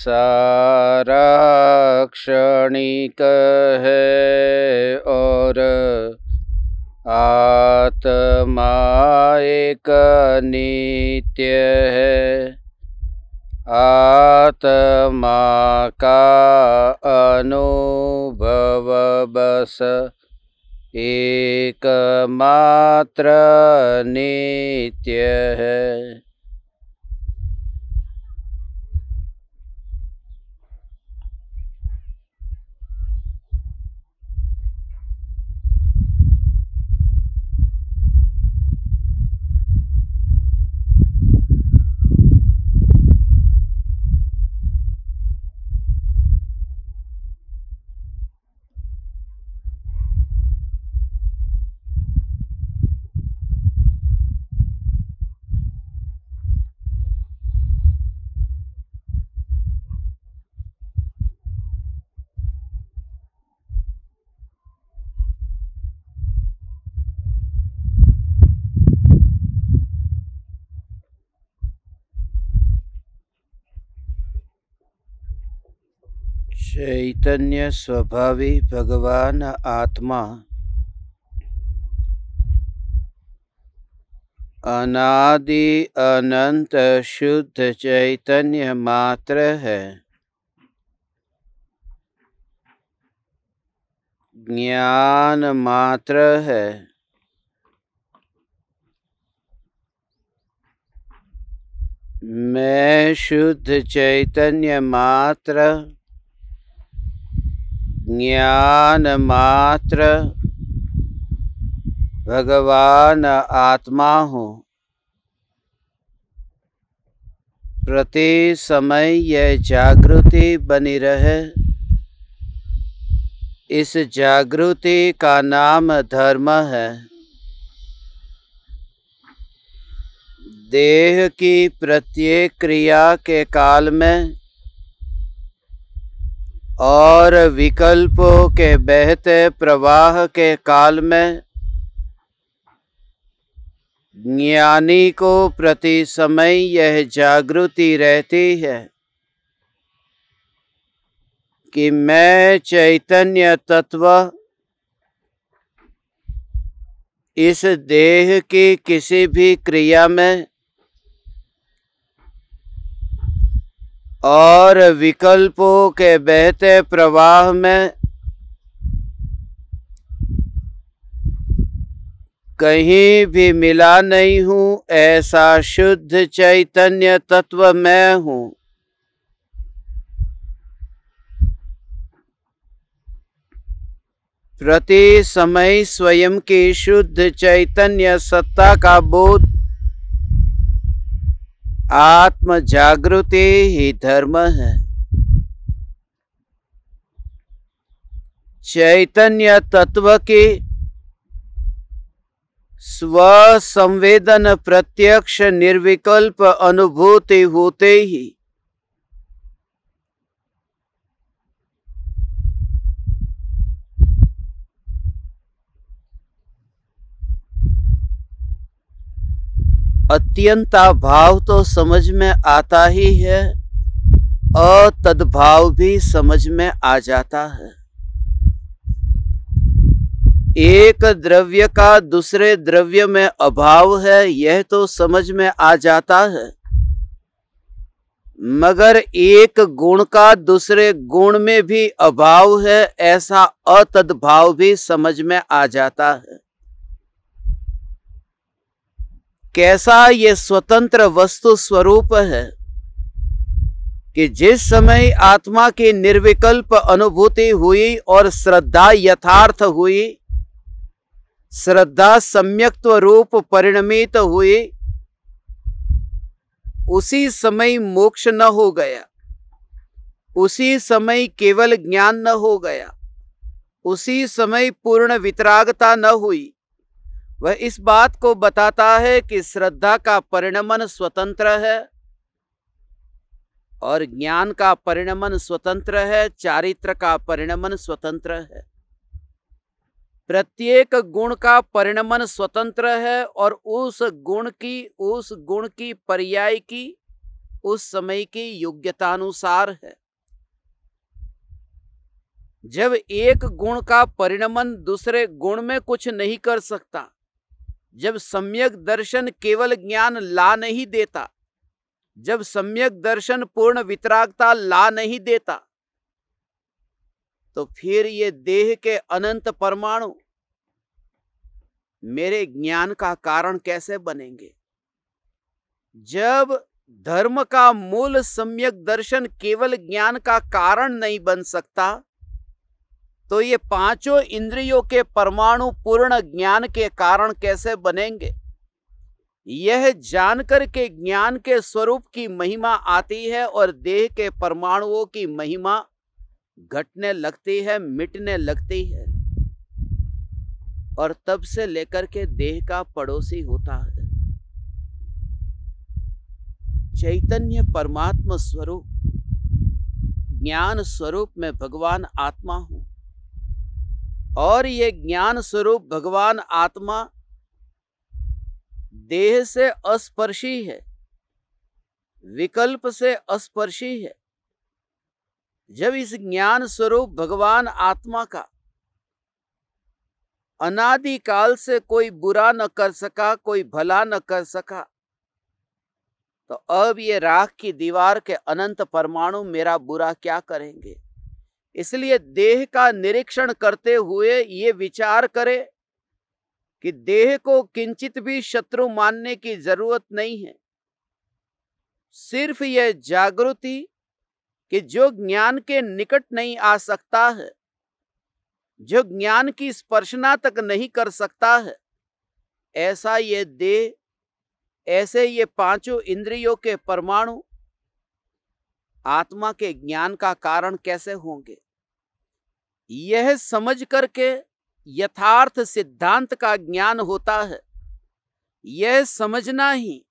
साराक्षणिक चैतन्य स्वभावी भगवान आत्मा अनादि अनंत शुद्ध चैतन्य मात्र है ज्ञान मात्र है मैं शुद्ध चैतन्य मात्र ज्ञान मात्र भगवान आत्मा हो प्रति समय यह जागृति बनी रहे इस जागृति का नाम धर्म है देह की प्रत्येक क्रिया के काल में और विकल्पों के बहते प्रवाह के काल में ज्ञानी को प्रति समय यह जागृति रहती है कि मैं चैतन्य तत्व इस देह की किसी भी क्रिया में और विकल्पों के बहते प्रवाह में कहीं भी मिला नहीं हूँ ऐसा शुद्ध चैतन्य तत्व मैं हूँ प्रति समय स्वयं की शुद्ध चैतन्य सत्ता का बोध आत्म जागृति ही धर्म है चैतन्य तत्व की स्व संवेदन प्रत्यक्ष निर्विकल्प अनुभूति होते ही अत्यंता भाव तो समझ में आता ही है और तद्भाव भी समझ में आ जाता है एक द्रव्य का दूसरे द्रव्य में अभाव है यह तो समझ में आ जाता है मगर एक गुण का दूसरे गुण में भी अभाव है ऐसा अतद्भाव भी समझ में आ जाता है कैसा ये स्वतंत्र वस्तु स्वरूप है कि जिस समय आत्मा की निर्विकल्प अनुभूति हुई और श्रद्धा यथार्थ हुई श्रद्धा सम्यक्त्व रूप परिणमित हुई उसी समय मोक्ष न हो गया उसी समय केवल ज्ञान न हो गया उसी समय पूर्ण वितरागता न हुई वह इस बात को बताता है कि श्रद्धा का परिणमन स्वतंत्र है और ज्ञान का परिणमन स्वतंत्र है चारित्र का परिणमन स्वतंत्र है प्रत्येक गुण का परिणमन स्वतंत्र है और उस गुण की उस गुण की पर्याय की उस समय की योग्यतानुसार है जब एक गुण का परिणमन दूसरे गुण में कुछ नहीं कर सकता जब सम्यक दर्शन केवल ज्ञान ला नहीं देता जब सम्यक दर्शन पूर्ण वितरागता ला नहीं देता तो फिर ये देह के अनंत परमाणु मेरे ज्ञान का कारण कैसे बनेंगे जब धर्म का मूल सम्यक दर्शन केवल ज्ञान का कारण नहीं बन सकता तो ये पांचों इंद्रियों के परमाणु पूर्ण ज्ञान के कारण कैसे बनेंगे यह जानकर के ज्ञान के स्वरूप की महिमा आती है और देह के परमाणुओं की महिमा घटने लगती है मिटने लगती है और तब से लेकर के देह का पड़ोसी होता है चैतन्य परमात्मा स्वरूप ज्ञान स्वरूप में भगवान आत्मा हूं और ये ज्ञान स्वरूप भगवान आत्मा देह से अस्पर्शी है विकल्प से अस्पर्शी है जब इस ज्ञान स्वरूप भगवान आत्मा का अनादि काल से कोई बुरा न कर सका कोई भला न कर सका तो अब ये राख की दीवार के अनंत परमाणु मेरा बुरा क्या करेंगे इसलिए देह का निरीक्षण करते हुए ये विचार करें कि देह को किंचित भी शत्रु मानने की जरूरत नहीं है सिर्फ यह जागृति कि जो ज्ञान के निकट नहीं आ सकता है जो ज्ञान की स्पर्शना तक नहीं कर सकता है ऐसा ये देह ऐसे ये पांचों इंद्रियों के परमाणु आत्मा के ज्ञान का कारण कैसे होंगे यह समझ करके यथार्थ सिद्धांत का ज्ञान होता है यह समझना ही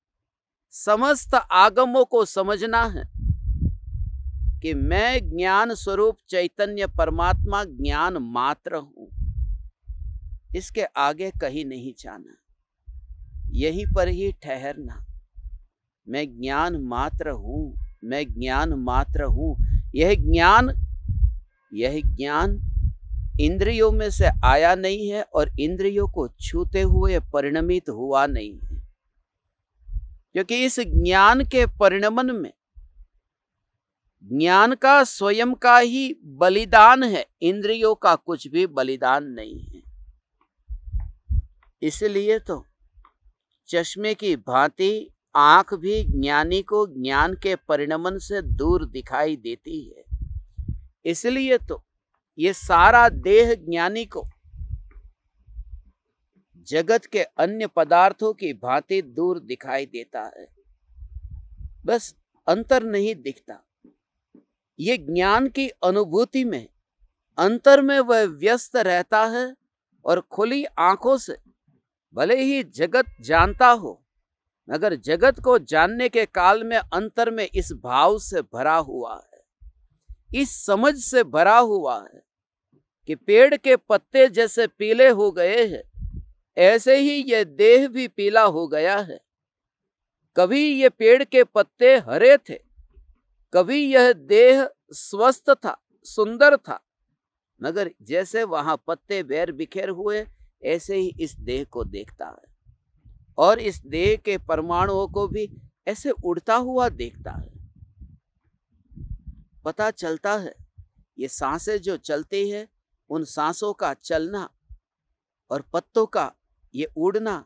समस्त आगमों को समझना है कि मैं ज्ञान स्वरूप चैतन्य परमात्मा ज्ञान मात्र हूं इसके आगे कहीं नहीं जाना यहीं पर ही ठहरना मैं ज्ञान मात्र हूं मैं ज्ञान मात्र हूं यह ज्ञान यह ज्ञान इंद्रियों में से आया नहीं है और इंद्रियों को छूते हुए परिणमित हुआ नहीं है क्योंकि इस ज्ञान के परिणमन में ज्ञान का स्वयं का ही बलिदान है इंद्रियों का कुछ भी बलिदान नहीं है इसलिए तो चश्मे की भांति आंख भी ज्ञानी को ज्ञान के परिणमन से दूर दिखाई देती है इसलिए तो ये सारा देह ज्ञानी को जगत के अन्य पदार्थों की भांति दूर दिखाई देता है बस अंतर नहीं दिखता ये ज्ञान की अनुभूति में अंतर में वह व्यस्त रहता है और खुली आंखों से भले ही जगत जानता हो मगर जगत को जानने के काल में अंतर में इस भाव से भरा हुआ है इस समझ से भरा हुआ है कि पेड़ के पत्ते जैसे पीले हो गए हैं ऐसे ही यह देह भी पीला हो गया है कभी ये पेड़ के पत्ते हरे थे कभी यह देह स्वस्थ था सुंदर था मगर जैसे वहां पत्ते बैर बिखेर हुए ऐसे ही इस देह को देखता है और इस देह के परमाणुओं को भी ऐसे उड़ता हुआ देखता है पता चलता है ये सांसें जो चलती है उन सांसों का चलना और पत्तों का ये उड़ना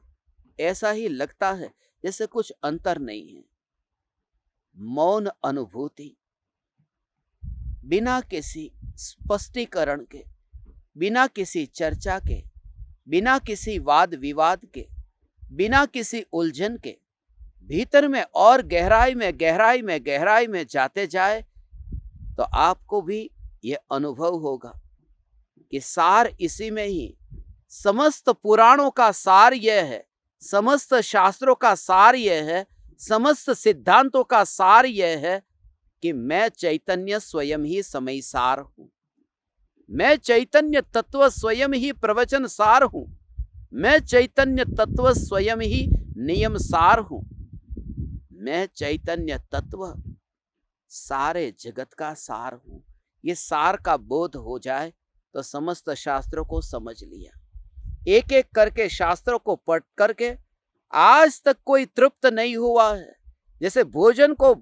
ऐसा ही लगता है जैसे कुछ अंतर नहीं है मौन अनुभूति बिना किसी स्पष्टीकरण के बिना किसी चर्चा के बिना किसी वाद विवाद के बिना किसी उलझन के भीतर में और गहराई में गहराई में गहराई में जाते जाए तो आपको भी ये अनुभव होगा कि सार इसी में ही समस्त पुराणों का सार यह है समस्त शास्त्रों का सार यह है समस्त सिद्धांतों का सार यह है कि मैं चैतन्य स्वयं ही समय सार हूं मैं चैतन्य तत्व स्वयं ही प्रवचन सार हूं मैं चैतन्य तत्व स्वयं ही नियम सार हूं मैं चैतन्य तत्व सारे जगत का सार हूं ये सार का बोध हो जाए तो समस्त शास्त्रों को समझ लिया एक एक करके शास्त्रों को पढ़ करके आज तक कोई तृप्त नहीं हुआ है जैसे भोजन को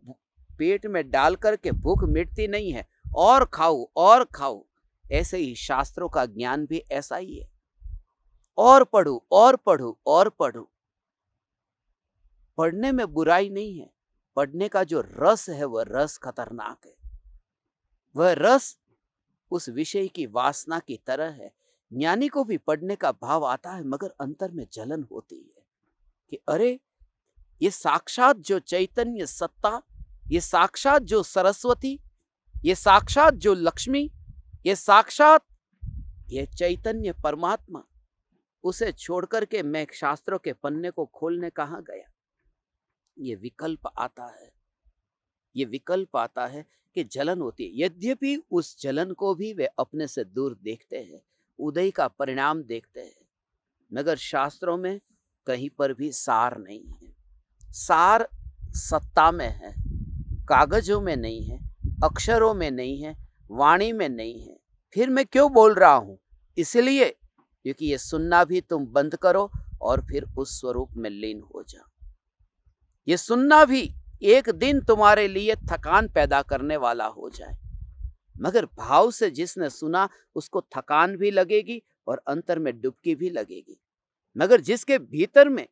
पेट में डाल करके भूख मिटती नहीं है और खाओ और खाओ ऐसे ही शास्त्रों का ज्ञान भी ऐसा ही है और पढ़ो और पढ़ो और पढ़ो पढ़ने में बुराई नहीं है पढ़ने का जो रस है वह रस खतरनाक है वह रस उस विषय की वासना की तरह है ज्ञानी को भी पढ़ने का भाव आता है मगर अंतर में जलन होती है कि अरे ये साक्षात जो चैतन्य सत्ता ये साक्षात जो सरस्वती ये साक्षात जो लक्ष्मी ये साक्षात ये चैतन्य परमात्मा उसे छोड़कर के मैं शास्त्रों के पन्ने को खोलने कहा गया ये विकल्प आता है ये विकल्प आता है कि जलन होती है यद्यपि उस जलन को भी वे अपने से दूर देखते हैं उदय का परिणाम देखते हैं मगर शास्त्रों में कहीं पर भी सार नहीं है सार सत्ता में है कागजों में नहीं है अक्षरों में नहीं है वाणी में नहीं है फिर मैं क्यों बोल रहा हूँ इसलिए क्योंकि ये सुनना भी तुम बंद करो और फिर उस स्वरूप में लीन हो जाओ ये सुनना भी एक दिन तुम्हारे लिए थकान पैदा करने वाला हो जाए मगर भाव से जिसने सुना उसको थकान भी लगेगी और अंतर में डुबकी भी लगेगी मगर जिसके भीतर में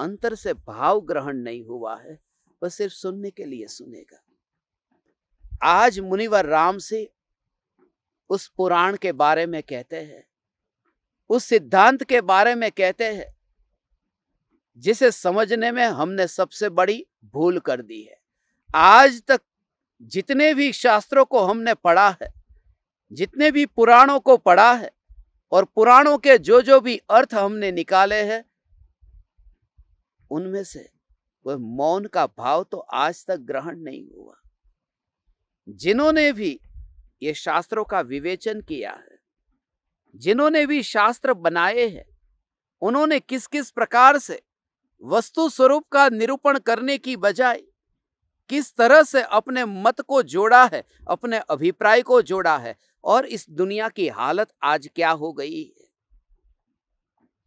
अंतर से भाव ग्रहण नहीं हुआ है वह सिर्फ सुनने के लिए सुनेगा आज मुनिवर राम से उस पुराण के बारे में कहते हैं उस सिद्धांत के बारे में कहते हैं जिसे समझने में हमने सबसे बड़ी भूल कर दी है आज तक जितने भी शास्त्रों को हमने पढ़ा है जितने भी पुराणों को पढ़ा है और पुराणों के जो जो भी अर्थ हमने निकाले हैं उनमें से वह मौन का भाव तो आज तक ग्रहण नहीं हुआ जिन्होंने भी ये शास्त्रों का विवेचन किया है जिन्होंने भी शास्त्र बनाए हैं उन्होंने किस किस प्रकार से वस्तु स्वरूप का निरूपण करने की बजाय किस तरह से अपने मत को जोड़ा है अपने अभिप्राय को जोड़ा है और इस दुनिया की हालत आज क्या हो गई है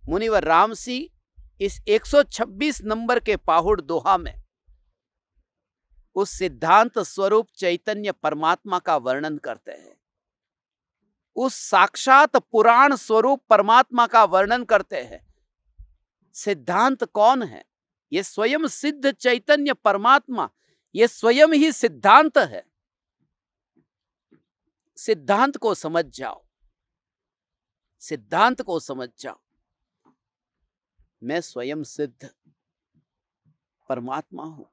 मुनिवर राम सिंह इस 126 नंबर के पाहुड़ दोहा में उस सिद्धांत स्वरूप चैतन्य परमात्मा का वर्णन करते हैं उस साक्षात पुराण स्वरूप परमात्मा का वर्णन करते हैं सिद्धांत कौन है ये स्वयं सिद्ध चैतन्य परमात्मा ये स्वयं ही सिद्धांत है सिद्धांत को समझ जाओ सिद्धांत को समझ जाओ मैं स्वयं सिद्ध परमात्मा हूं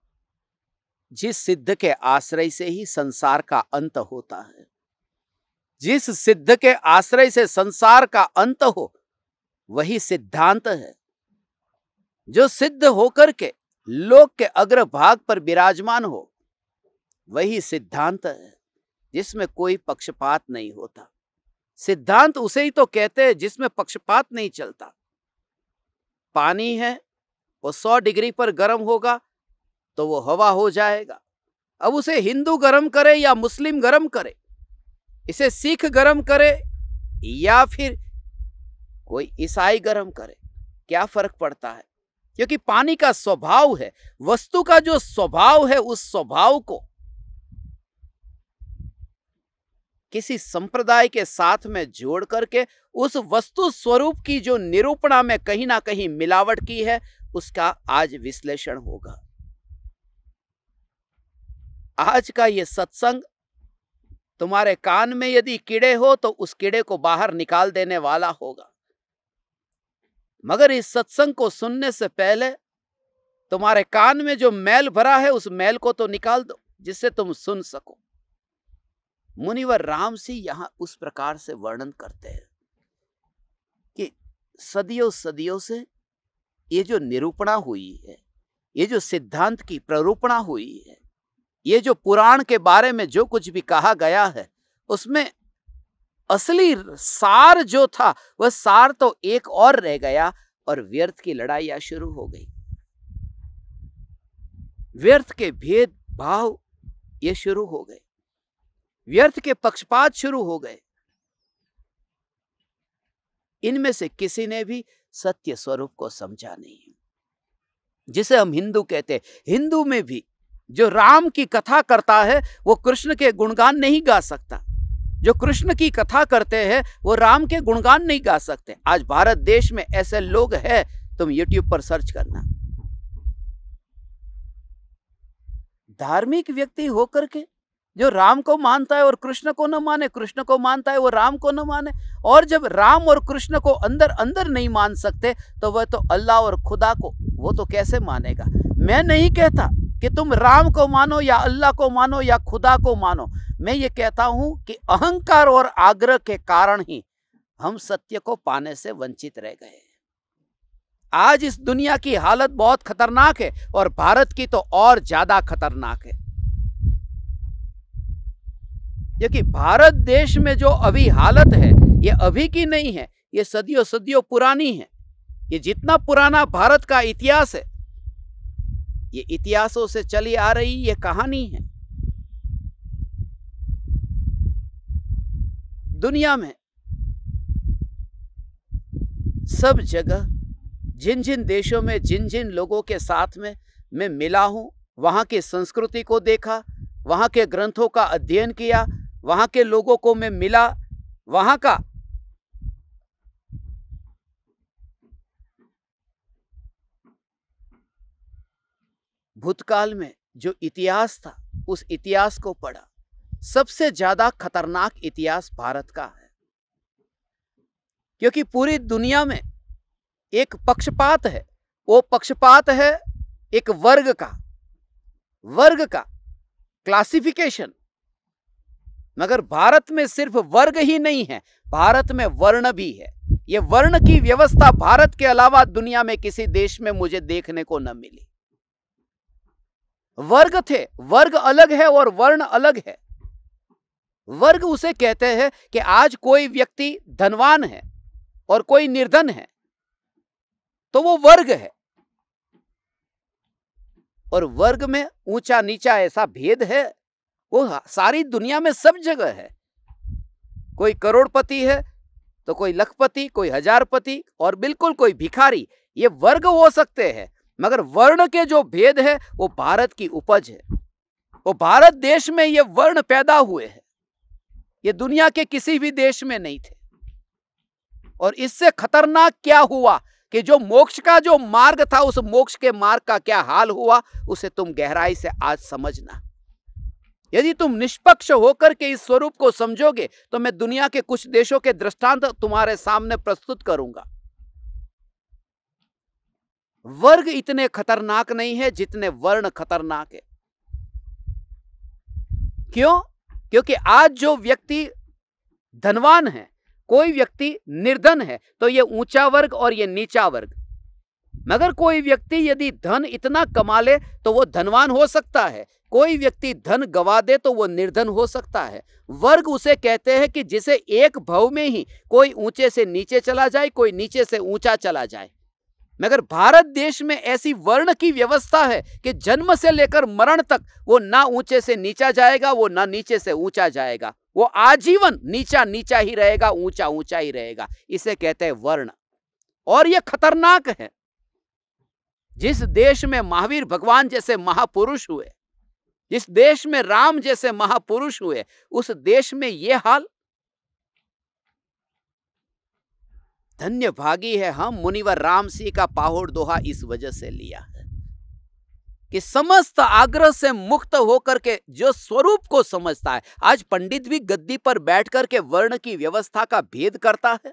जिस सिद्ध के आश्रय से ही संसार का अंत होता है जिस सिद्ध के आश्रय से संसार का अंत हो वही सिद्धांत है जो सिद्ध होकर के लोक के अग्र भाग पर विराजमान हो वही सिद्धांत है जिसमें कोई पक्षपात नहीं होता सिद्धांत उसे ही तो कहते हैं जिसमें पक्षपात नहीं चलता पानी है वो सौ डिग्री पर गर्म होगा तो वो हवा हो जाएगा अब उसे हिंदू गर्म करे या मुस्लिम गर्म करे इसे सिख गर्म करे या फिर कोई ईसाई गर्म करे क्या फर्क पड़ता है क्योंकि पानी का स्वभाव है वस्तु का जो स्वभाव है उस स्वभाव को किसी संप्रदाय के साथ में जोड़ करके उस वस्तु स्वरूप की जो निरूपणा में कहीं ना कहीं मिलावट की है उसका आज विश्लेषण होगा आज का यह सत्संग तुम्हारे कान में यदि कीड़े हो तो उस कीड़े को बाहर निकाल देने वाला होगा मगर इस सत्संग को सुनने से पहले तुम्हारे कान में जो मैल भरा है उस मैल को तो निकाल दो जिससे तुम सुन सको मुनिवर राम सिंह यहां उस प्रकार से वर्णन करते हैं कि सदियों सदियों से ये जो निरूपणा हुई है ये जो सिद्धांत की प्ररूपणा हुई है ये जो पुराण के बारे में जो कुछ भी कहा गया है उसमें असली सार जो था वह सार तो एक और रह गया और व्यर्थ की या शुरू हो गई व्यर्थ के भेद भाव ये शुरू हो गए व्यर्थ के पक्षपात शुरू हो गए इनमें से किसी ने भी सत्य स्वरूप को समझा नहीं जिसे हम हिंदू कहते हिंदू में भी जो राम की कथा करता है वो कृष्ण के गुणगान नहीं गा सकता जो कृष्ण की कथा करते हैं वो राम के गुणगान नहीं गा सकते आज भारत देश में ऐसे लोग हैं तुम यूट्यूब पर सर्च करना धार्मिक व्यक्ति होकर के जो राम को मानता है और कृष्ण को न माने कृष्ण को मानता है वो राम को न माने और जब राम और कृष्ण को अंदर अंदर नहीं मान सकते तो वह तो अल्लाह और खुदा को वो तो कैसे मानेगा मैं नहीं कहता कि तुम राम को मानो या अल्लाह को मानो या खुदा को मानो मैं ये कहता हूं कि अहंकार और आग्रह के कारण ही हम सत्य को पाने से वंचित रह गए आज इस दुनिया की हालत बहुत खतरनाक है और भारत की तो और ज्यादा खतरनाक है क्योंकि भारत देश में जो अभी हालत है ये अभी की नहीं है ये सदियों सदियों पुरानी है ये जितना पुराना भारत का इतिहास है ये इतिहासों से चली आ रही ये कहानी है दुनिया में सब जगह जिन जिन देशों में जिन जिन लोगों के साथ में मैं मिला हूँ वहाँ की संस्कृति को देखा वहाँ के ग्रंथों का अध्ययन किया वहाँ के लोगों को मैं मिला वहाँ का भूतकाल में जो इतिहास था उस इतिहास को पढ़ा सबसे ज्यादा खतरनाक इतिहास भारत का है क्योंकि पूरी दुनिया में एक पक्षपात है वो पक्षपात है एक वर्ग का वर्ग का क्लासिफिकेशन मगर भारत में सिर्फ वर्ग ही नहीं है भारत में वर्ण भी है ये वर्ण की व्यवस्था भारत के अलावा दुनिया में किसी देश में मुझे देखने को न मिली वर्ग थे वर्ग अलग है और वर्ण अलग है वर्ग उसे कहते हैं कि आज कोई व्यक्ति धनवान है और कोई निर्धन है तो वो वर्ग है और वर्ग में ऊंचा नीचा ऐसा भेद है वो सारी दुनिया में सब जगह है कोई करोड़पति है तो कोई लखपति कोई हजारपति और बिल्कुल कोई भिखारी ये वर्ग हो सकते हैं मगर वर्ण के जो भेद है वो भारत की उपज है वो भारत देश में ये वर्ण पैदा हुए हैं ये दुनिया के किसी भी देश में नहीं थे और इससे खतरनाक क्या हुआ कि जो मोक्ष का जो मार्ग था उस मोक्ष के मार्ग का क्या हाल हुआ उसे तुम गहराई से आज समझना यदि तुम निष्पक्ष होकर के इस स्वरूप को समझोगे तो मैं दुनिया के कुछ देशों के दृष्टांत तुम्हारे सामने प्रस्तुत करूंगा वर्ग इतने खतरनाक नहीं है जितने वर्ण खतरनाक है क्यों क्योंकि आज जो व्यक्ति धनवान है कोई व्यक्ति निर्धन है तो ये ऊंचा वर्ग और ये नीचा वर्ग मगर कोई व्यक्ति यदि धन इतना कमा ले तो वो धनवान हो सकता है कोई व्यक्ति धन गवा दे तो वो निर्धन हो सकता है वर्ग उसे कहते हैं कि जिसे एक भव में ही कोई ऊंचे से नीचे चला जाए कोई नीचे से ऊंचा चला जाए मगर भारत देश में ऐसी वर्ण की व्यवस्था है कि जन्म से लेकर मरण तक वो ना ऊंचे से नीचा जाएगा वो ना नीचे से ऊंचा जाएगा वो आजीवन नीचा नीचा ही रहेगा ऊंचा ऊंचा ही रहेगा इसे कहते हैं वर्ण और ये खतरनाक है जिस देश में महावीर भगवान जैसे महापुरुष हुए जिस देश में राम जैसे महापुरुष हुए उस देश में ये हाल धन्य भागी है हम मुनिवर राम सिंह का पाहोड़ दोहा इस वजह से लिया है कि समस्त आग्रह से मुक्त होकर के जो स्वरूप को समझता है आज पंडित भी गद्दी पर बैठ करके वर्ण की व्यवस्था का भेद करता है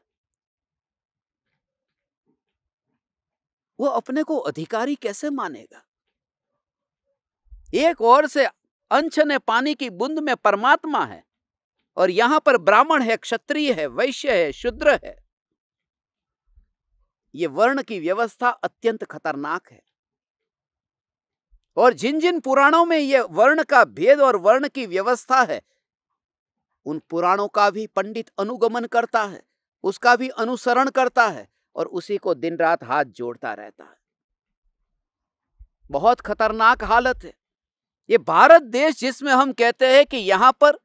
वो अपने को अधिकारी कैसे मानेगा एक ओर से अंश ने पानी की बूंद में परमात्मा है और यहां पर ब्राह्मण है क्षत्रिय है वैश्य है शुद्र है ये वर्ण की व्यवस्था अत्यंत खतरनाक है और जिन जिन पुराणों में यह वर्ण का भेद और वर्ण की व्यवस्था है उन पुराणों का भी पंडित अनुगमन करता है उसका भी अनुसरण करता है और उसी को दिन रात हाथ जोड़ता रहता है बहुत खतरनाक हालत है ये भारत देश जिसमें हम कहते हैं कि यहां पर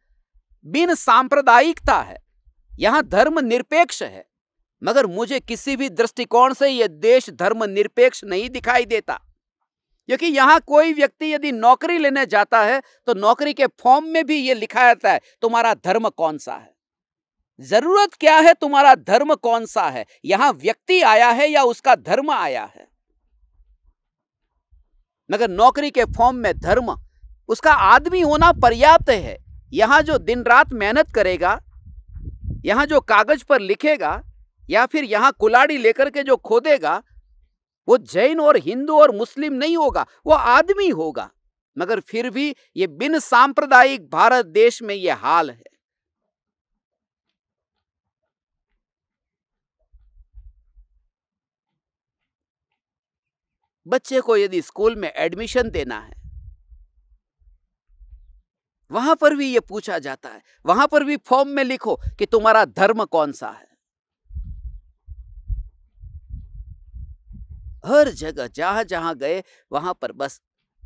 बिन सांप्रदायिकता है यहां धर्म निरपेक्ष है मगर मुझे किसी भी दृष्टिकोण से यह देश धर्म निरपेक्ष नहीं दिखाई देता क्योंकि यहां कोई व्यक्ति यदि नौकरी लेने जाता है तो नौकरी के फॉर्म में भी यह लिखा जाता है तुम्हारा धर्म कौन सा है जरूरत क्या है तुम्हारा धर्म कौन सा है यहां व्यक्ति आया है या उसका धर्म आया है मगर नौकरी के फॉर्म में धर्म उसका आदमी होना पर्याप्त है यहां जो दिन रात मेहनत करेगा यहां जो कागज पर लिखेगा या फिर यहाँ कुलाड़ी लेकर के जो खोदेगा वो जैन और हिंदू और मुस्लिम नहीं होगा वो आदमी होगा मगर फिर भी ये बिन सांप्रदायिक भारत देश में ये हाल है बच्चे को यदि स्कूल में एडमिशन देना है वहां पर भी ये पूछा जाता है वहां पर भी फॉर्म में लिखो कि तुम्हारा धर्म कौन सा है हर जगह जहां जहां गए वहां पर बस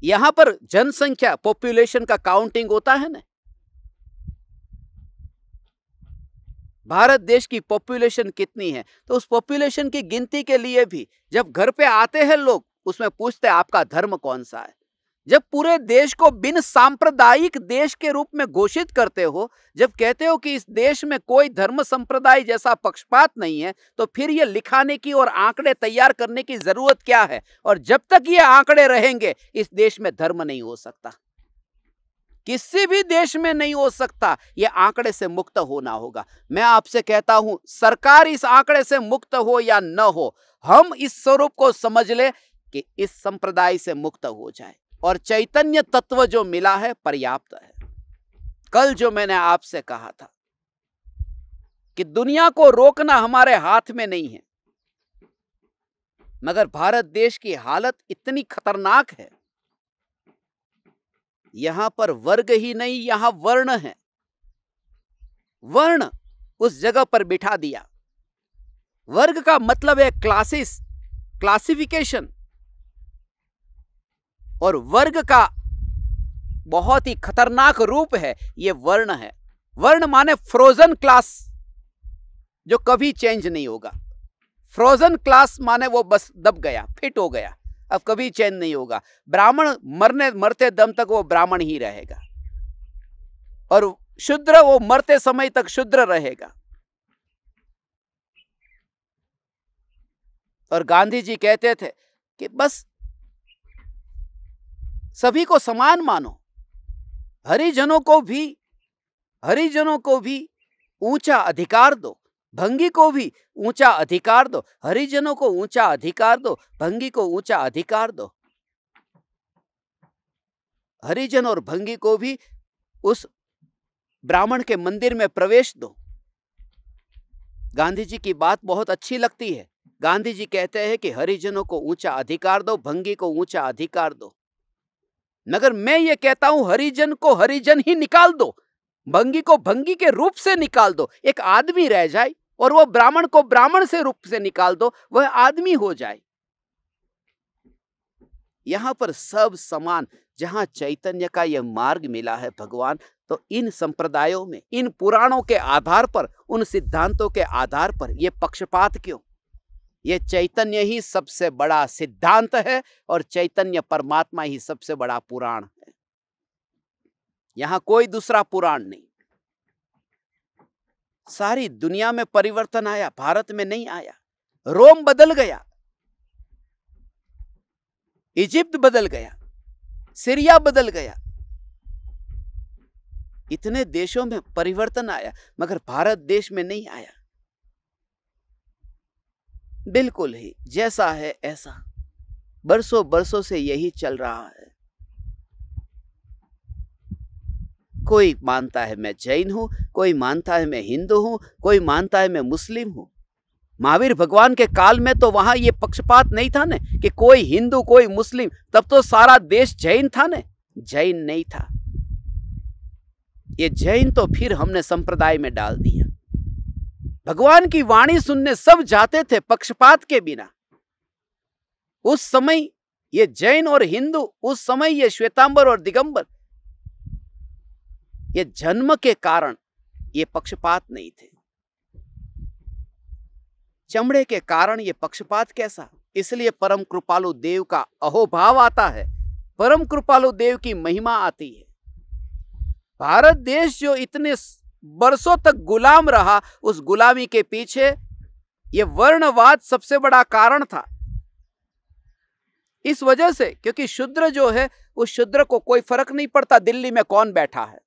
यहां पर जनसंख्या पॉपुलेशन का काउंटिंग होता है ना भारत देश की पॉपुलेशन कितनी है तो उस पॉपुलेशन की गिनती के लिए भी जब घर पे आते हैं लोग उसमें पूछते हैं आपका धर्म कौन सा है जब पूरे देश को बिन सांप्रदायिक देश के रूप में घोषित करते हो जब कहते हो कि इस देश में कोई धर्म संप्रदाय जैसा पक्षपात नहीं है तो फिर ये लिखाने की और आंकड़े तैयार करने की जरूरत क्या है और जब तक ये आंकड़े रहेंगे इस देश में धर्म नहीं हो सकता किसी भी देश में नहीं हो सकता ये आंकड़े से मुक्त होना होगा मैं आपसे कहता हूं सरकार इस आंकड़े से मुक्त हो या न हो हम इस स्वरूप को समझ ले कि इस संप्रदाय से मुक्त हो जाए और चैतन्य तत्व जो मिला है पर्याप्त है कल जो मैंने आपसे कहा था कि दुनिया को रोकना हमारे हाथ में नहीं है मगर भारत देश की हालत इतनी खतरनाक है यहां पर वर्ग ही नहीं यहां वर्ण है वर्ण उस जगह पर बिठा दिया वर्ग का मतलब है क्लासेस क्लासिफिकेशन और वर्ग का बहुत ही खतरनाक रूप है ये वर्ण है वर्ण माने फ्रोजन क्लास जो कभी चेंज नहीं होगा फ्रोजन क्लास माने वो बस दब गया फिट हो गया अब कभी चेंज नहीं होगा ब्राह्मण मरने मरते दम तक वो ब्राह्मण ही रहेगा और शुद्र वो मरते समय तक शुद्र रहेगा और गांधी जी कहते थे कि बस सभी को समान मानो हरिजनों को भी हरिजनों को भी ऊंचा अधिकार दो भंगी को भी ऊंचा अधिकार दो हरिजनों को ऊंचा अधिकार दो भंगी को ऊंचा अधिकार दो हरिजन और भंगी को भी उस ब्राह्मण के मंदिर में प्रवेश दो गांधी जी की बात बहुत अच्छी लगती है गांधी जी कहते हैं कि हरिजनों को ऊंचा अधिकार दो भंगी को ऊंचा अधिकार दो मगर मैं ये कहता हूं हरिजन को हरिजन ही निकाल दो भंगी को भंगी के रूप से निकाल दो एक आदमी रह जाए और वह ब्राह्मण को ब्राह्मण से रूप से निकाल दो वह आदमी हो जाए यहां पर सब समान जहां चैतन्य का यह मार्ग मिला है भगवान तो इन संप्रदायों में इन पुराणों के आधार पर उन सिद्धांतों के आधार पर यह पक्षपात क्यों ये चैतन्य ही सबसे बड़ा सिद्धांत है और चैतन्य परमात्मा ही सबसे बड़ा पुराण है यहां कोई दूसरा पुराण नहीं सारी दुनिया में परिवर्तन आया भारत में नहीं आया रोम बदल गया इजिप्त बदल गया सीरिया बदल गया इतने देशों में परिवर्तन आया मगर भारत देश में नहीं आया बिल्कुल ही जैसा है ऐसा बरसों बरसों से यही चल रहा है कोई मानता है मैं जैन हूं कोई मानता है मैं हिंदू हूं कोई मानता है मैं मुस्लिम हूं महावीर भगवान के काल में तो वहां ये पक्षपात नहीं था ना कि कोई हिंदू कोई मुस्लिम तब तो सारा देश जैन था ना जैन नहीं था ये जैन तो फिर हमने संप्रदाय में डाल दिया भगवान की वाणी सुनने सब जाते थे पक्षपात के बिना उस समय ये जैन और हिंदू उस समय ये श्वेतांबर और दिगंबर ये जन्म के कारण ये पक्षपात नहीं थे चमड़े के कारण ये पक्षपात कैसा इसलिए परम कृपालु देव का अहोभाव आता है परम कृपालु देव की महिमा आती है भारत देश जो इतने बरसों तक गुलाम रहा उस गुलामी के पीछे यह वर्णवाद सबसे बड़ा कारण था इस वजह से क्योंकि शूद्र जो है उस शूद्र को कोई फर्क नहीं पड़ता दिल्ली में कौन बैठा है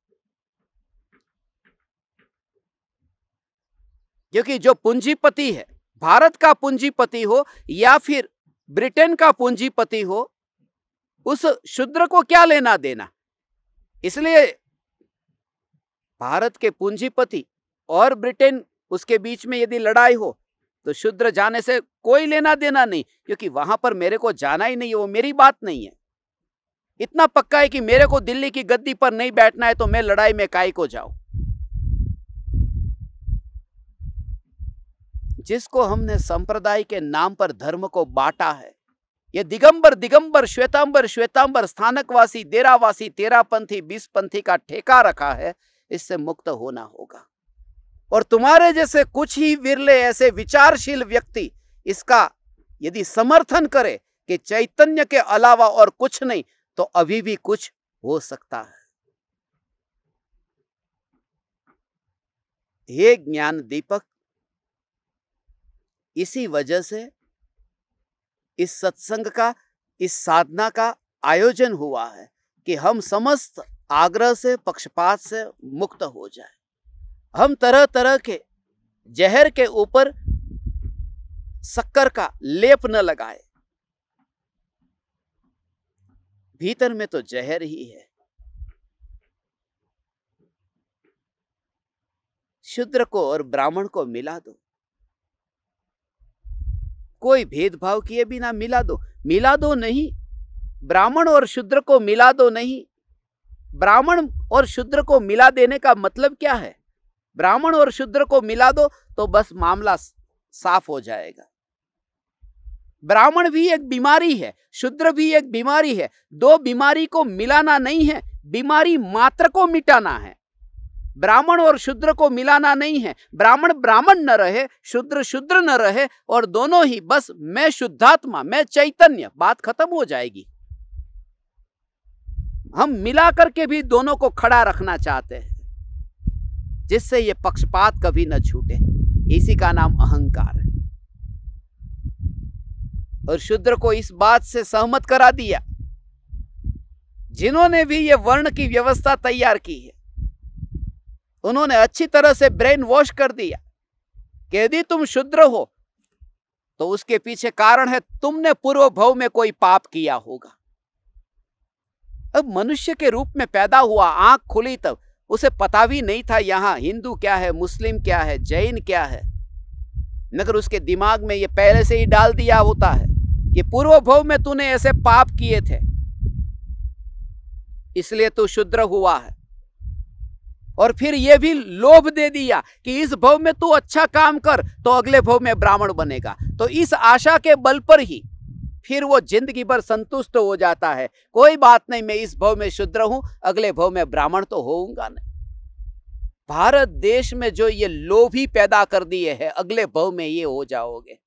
क्योंकि जो पूंजीपति है भारत का पूंजीपति हो या फिर ब्रिटेन का पूंजीपति हो उस शूद्र को क्या लेना देना इसलिए भारत के पूंजीपति और ब्रिटेन उसके बीच में यदि लड़ाई हो तो शुद्र जाने से कोई लेना देना नहीं क्योंकि वहां पर मेरे को जाना ही नहीं है वो मेरी बात नहीं है इतना पक्का है कि मेरे को दिल्ली की गद्दी पर नहीं बैठना है तो मैं लड़ाई में काय को जाऊं जिसको हमने संप्रदाय के नाम पर धर्म को बांटा है ये दिगंबर दिगंबर श्वेतांबर श्वेतांबर स्थानकवासी देरावासी तेरापंथी बीसपंथी का ठेका रखा है इससे मुक्त होना होगा और तुम्हारे जैसे कुछ ही विरले ऐसे विचारशील व्यक्ति इसका यदि समर्थन करे कि चैतन्य के अलावा और कुछ नहीं तो अभी भी कुछ हो सकता है हे ज्ञान दीपक इसी वजह से इस सत्संग का इस साधना का आयोजन हुआ है कि हम समस्त आग्रह से पक्षपात से मुक्त हो जाए हम तरह तरह के जहर के ऊपर शक्कर का लेप न लगाए भीतर में तो जहर ही है शुद्र को और ब्राह्मण को मिला दो कोई भेदभाव किए बिना मिला दो मिला दो नहीं ब्राह्मण और शुद्र को मिला दो नहीं ब्राह्मण और शूद्र को मिला देने का मतलब क्या है ब्राह्मण और शूद्र को मिला दो तो बस मामला साफ हो जाएगा ब्राह्मण भी एक बीमारी है शूद्र भी एक बीमारी है दो बीमारी को मिलाना नहीं है बीमारी मात्र को मिटाना है ब्राह्मण और शूद्र को मिलाना नहीं है ब्राह्मण ब्राह्मण न रहे शूद्र शूद्र न रहे और दोनों ही बस मैं शुद्धात्मा मैं चैतन्य बात खत्म हो जाएगी हम मिला करके भी दोनों को खड़ा रखना चाहते हैं जिससे ये पक्षपात कभी न छूटे इसी का नाम अहंकार है और शूद्र को इस बात से सहमत करा दिया जिन्होंने भी ये वर्ण की व्यवस्था तैयार की है उन्होंने अच्छी तरह से ब्रेन वॉश कर दिया कि यदि तुम शूद्र हो तो उसके पीछे कारण है तुमने पूर्व भव में कोई पाप किया होगा अब मनुष्य के रूप में पैदा हुआ आंख खुली तब उसे पता भी नहीं था यहां हिंदू क्या है मुस्लिम क्या है जैन क्या है मगर उसके दिमाग में ये पहले से ही डाल दिया होता है कि पूर्व भव में तूने ऐसे पाप किए थे इसलिए तू शुद्र हुआ है और फिर यह भी लोभ दे दिया कि इस भव में तू अच्छा काम कर तो अगले भव में ब्राह्मण बनेगा तो इस आशा के बल पर ही फिर वो जिंदगी भर संतुष्ट हो जाता है कोई बात नहीं मैं इस भव में शुद्र हूं अगले भव में ब्राह्मण तो होऊंगा नहीं भारत देश में जो ये लोभी पैदा कर दिए है अगले भव में ये हो जाओगे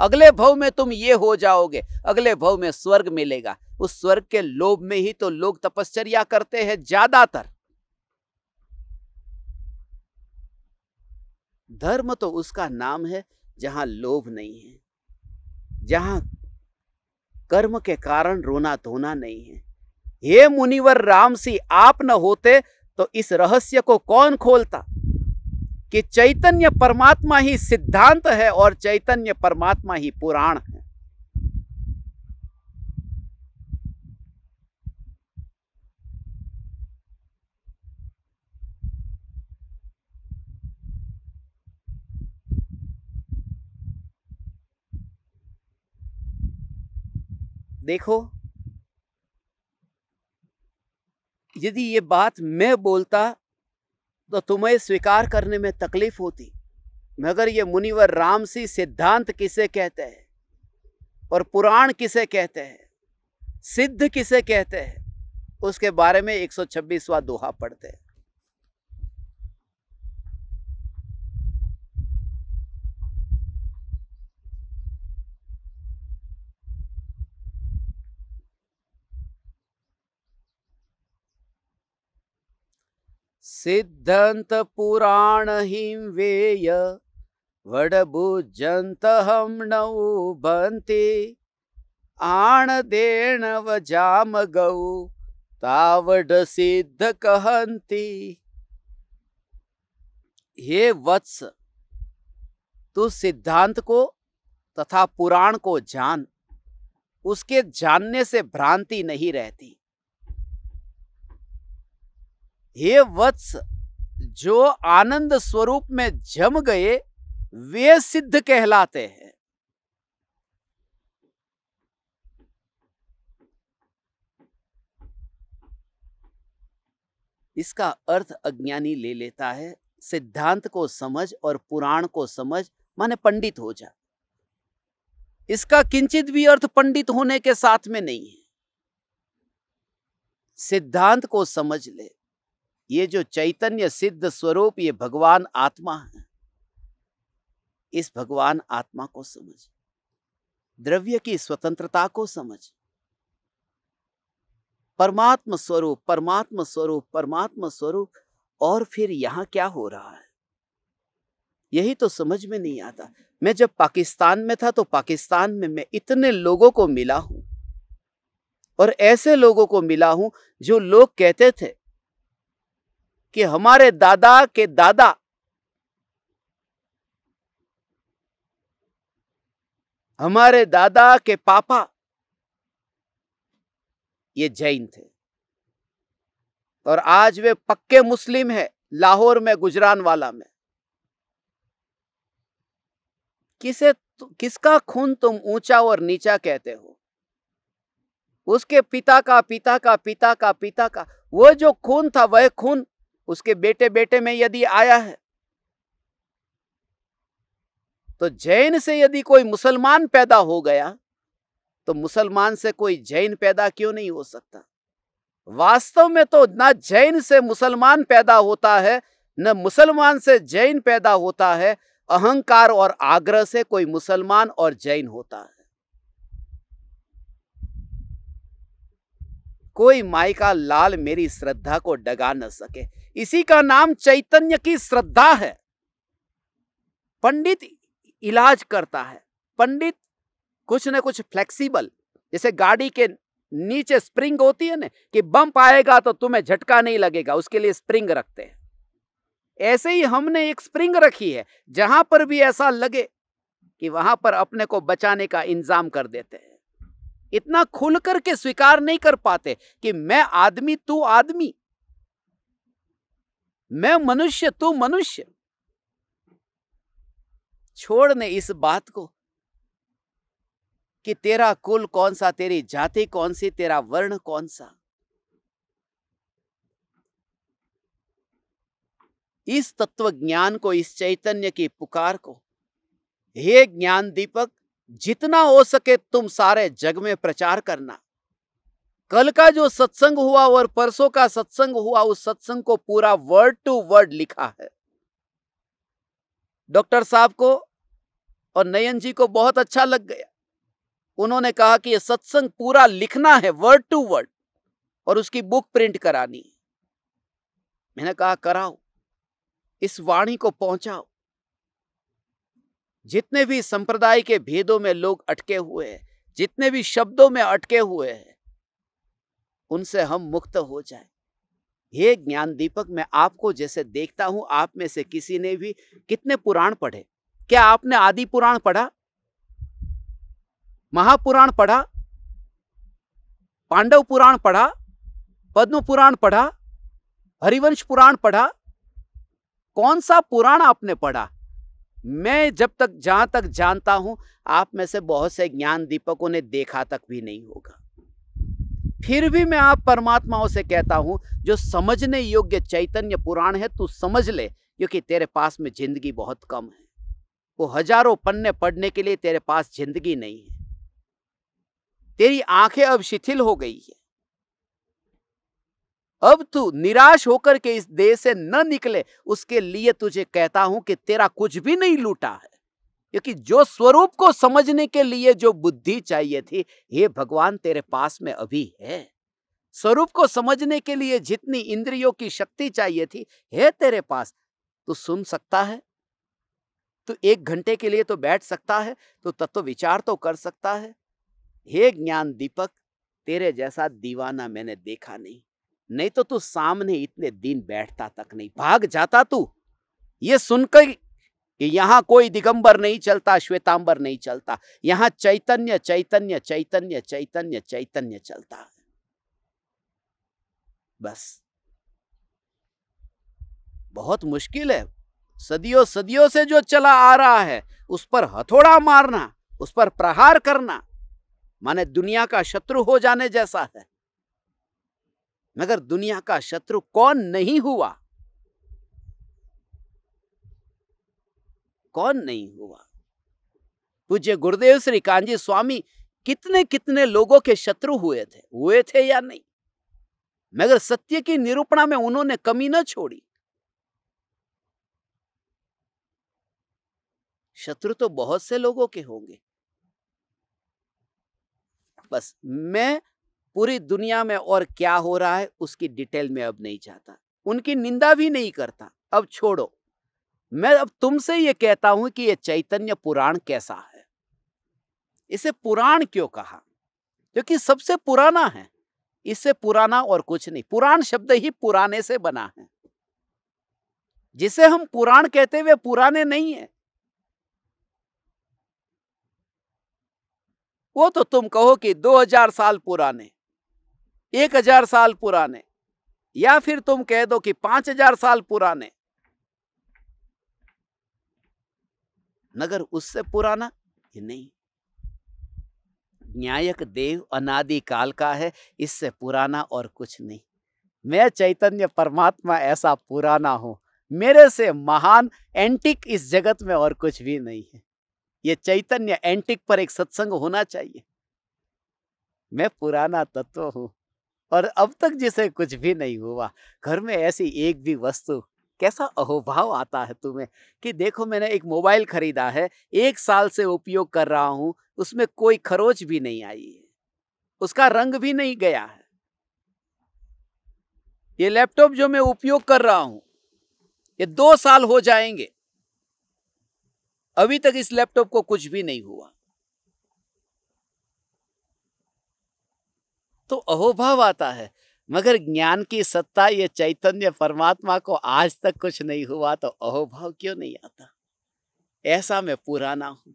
अगले भव में तुम ये हो जाओगे अगले भव में स्वर्ग मिलेगा उस स्वर्ग के लोभ में ही तो लोग तपश्चर्या करते हैं ज्यादातर धर्म तो उसका नाम है जहां लोभ नहीं है जहां कर्म के कारण रोना धोना नहीं है हे मुनिवर राम सी आप न होते तो इस रहस्य को कौन खोलता कि चैतन्य परमात्मा ही सिद्धांत है और चैतन्य परमात्मा ही पुराण है देखो यदि ये बात मैं बोलता तो तुम्हें स्वीकार करने में तकलीफ होती मगर ये मुनिवर रामसी सिद्धांत किसे कहते हैं और पुराण किसे कहते हैं सिद्ध किसे कहते हैं उसके बारे में 126वां दोहा पढ़ते हैं पुराण हिं वेय हम नौ भन्ति तावड सिद्ध कहंती हे वत्स तू सिद्धांत को तथा पुराण को जान उसके जानने से भ्रांति नहीं रहती हे वत्स जो आनंद स्वरूप में जम गए वे सिद्ध कहलाते हैं इसका अर्थ अज्ञानी ले लेता है सिद्धांत को समझ और पुराण को समझ माने पंडित हो जा इसका किंचित भी अर्थ पंडित होने के साथ में नहीं है सिद्धांत को समझ ले ये जो चैतन्य सिद्ध स्वरूप ये भगवान आत्मा है इस भगवान आत्मा को समझ द्रव्य की स्वतंत्रता को समझ परमात्म स्वरूप परमात्म स्वरूप परमात्म स्वरूप और फिर यहां क्या हो रहा है यही तो समझ में नहीं आता मैं जब पाकिस्तान में था तो पाकिस्तान में मैं इतने लोगों को मिला हूं और ऐसे लोगों को मिला हूं जो लोग कहते थे कि हमारे दादा के दादा हमारे दादा के पापा ये जैन थे और आज वे पक्के मुस्लिम हैं लाहौर में गुजरान वाला में किसे किसका खून तुम ऊंचा और नीचा कहते हो उसके पिता का पिता का पिता का पिता का वो जो खून था वह खून उसके बेटे बेटे में यदि आया है तो जैन से यदि कोई मुसलमान पैदा हो गया तो मुसलमान से कोई जैन पैदा क्यों नहीं हो सकता वास्तव में तो ना जैन से मुसलमान पैदा होता है न मुसलमान से जैन पैदा होता है अहंकार और आग्रह से कोई मुसलमान और जैन होता है कोई माई का लाल मेरी श्रद्धा को डगा न सके इसी का नाम चैतन्य की श्रद्धा है पंडित इलाज करता है पंडित कुछ न कुछ फ्लेक्सिबल जैसे गाड़ी के नीचे स्प्रिंग होती है ना कि बम्प आएगा तो तुम्हें झटका नहीं लगेगा उसके लिए स्प्रिंग रखते हैं ऐसे ही हमने एक स्प्रिंग रखी है जहां पर भी ऐसा लगे कि वहां पर अपने को बचाने का इंतजाम कर देते हैं इतना खुल करके स्वीकार नहीं कर पाते कि मैं आदमी तू आदमी मैं मनुष्य तू मनुष्य छोड़ने इस बात को कि तेरा कुल कौन सा तेरी जाति कौन सी तेरा वर्ण कौन सा इस तत्व ज्ञान को इस चैतन्य की पुकार को हे ज्ञान दीपक जितना हो सके तुम सारे जग में प्रचार करना कल का जो सत्संग हुआ और परसों का सत्संग हुआ उस सत्संग को पूरा वर्ड टू वर्ड लिखा है डॉक्टर साहब को और नयन जी को बहुत अच्छा लग गया उन्होंने कहा कि ये सत्संग पूरा लिखना है वर्ड टू वर्ड और उसकी बुक प्रिंट करानी है मैंने कहा कराओ इस वाणी को पहुंचाओ जितने भी संप्रदाय के भेदों में लोग अटके हुए हैं जितने भी शब्दों में अटके हुए हैं उनसे हम मुक्त हो जाए हे ज्ञान दीपक मैं आपको जैसे देखता हूं आप में से किसी ने भी कितने पुराण पढ़े क्या आपने आदि पुराण पढ़ा महापुराण पढ़ा पांडव पुराण पढ़ा पद्म पुराण पढ़ा हरिवंश पुराण पढ़ा कौन सा पुराण आपने पढ़ा मैं जब तक जहां तक जानता हूं आप में से बहुत से ज्ञान दीपकों ने देखा तक भी नहीं होगा फिर भी मैं आप परमात्माओं से कहता हूं जो समझने योग्य चैतन्य पुराण है तू समझ ले क्योंकि तेरे पास में जिंदगी बहुत कम है वो हजारों पन्ने पढ़ने के लिए तेरे पास जिंदगी नहीं है तेरी आंखें अब शिथिल हो गई है अब तू निराश होकर के इस देह से न निकले उसके लिए तुझे कहता हूं कि तेरा कुछ भी नहीं लूटा है क्योंकि जो स्वरूप को समझने के लिए जो बुद्धि चाहिए थी ये भगवान तेरे पास में अभी है स्वरूप को समझने के लिए जितनी इंद्रियों की शक्ति चाहिए थी है तेरे पास तू सुन सकता है तू एक घंटे के लिए तो बैठ सकता है तो तत्व विचार तो कर सकता है हे ज्ञान दीपक तेरे जैसा दीवाना मैंने देखा नहीं नहीं तो तू सामने इतने दिन बैठता तक नहीं भाग जाता तू ये सुनकर कि यहाँ कोई दिगंबर नहीं चलता श्वेतांबर नहीं चलता यहाँ चैतन्य चैतन्य चैतन्य चैतन्य चैतन्य चलता है बस बहुत मुश्किल है सदियों सदियों से जो चला आ रहा है उस पर हथौड़ा मारना उस पर प्रहार करना माने दुनिया का शत्रु हो जाने जैसा है मगर दुनिया का शत्रु कौन नहीं हुआ कौन नहीं हुआ पूज्य गुरुदेव श्री कांजी स्वामी कितने कितने लोगों के शत्रु हुए थे हुए थे या नहीं मगर सत्य की निरूपणा में उन्होंने कमी न छोड़ी शत्रु तो बहुत से लोगों के होंगे बस मैं पूरी दुनिया में और क्या हो रहा है उसकी डिटेल में अब नहीं चाहता उनकी निंदा भी नहीं करता अब छोड़ो मैं अब तुमसे ये कहता हूं कि ये चैतन्य पुराण कैसा है इसे पुराण क्यों कहा क्योंकि सबसे पुराना है इससे पुराना और कुछ नहीं पुराण शब्द ही पुराने से बना है जिसे हम पुराण कहते हुए पुराने नहीं है वो तो तुम कहो कि 2000 साल पुराने 1000 साल पुराने या फिर तुम कह दो कि 5000 साल पुराने मगर उससे पुराना ये नहीं न्यायक देव अनादि काल का है इससे पुराना और कुछ नहीं मैं चैतन्य परमात्मा ऐसा पुराना हूं मेरे से महान एंटिक इस जगत में और कुछ भी नहीं है ये चैतन्य एंटिक पर एक सत्संग होना चाहिए मैं पुराना तत्व हूँ और अब तक जिसे कुछ भी नहीं हुआ घर में ऐसी एक भी वस्तु कैसा अहोभाव आता है तुम्हें कि देखो मैंने एक मोबाइल खरीदा है एक साल से उपयोग कर रहा हूँ उसमें कोई खरोच भी नहीं आई है उसका रंग भी नहीं गया है ये लैपटॉप जो मैं उपयोग कर रहा हूं ये दो साल हो जाएंगे अभी तक इस लैपटॉप को कुछ भी नहीं हुआ तो अहोभाव आता है मगर ज्ञान की सत्ता ये चैतन्य परमात्मा को आज तक कुछ नहीं हुआ तो अहोभाव क्यों नहीं आता ऐसा मैं पुराना हूं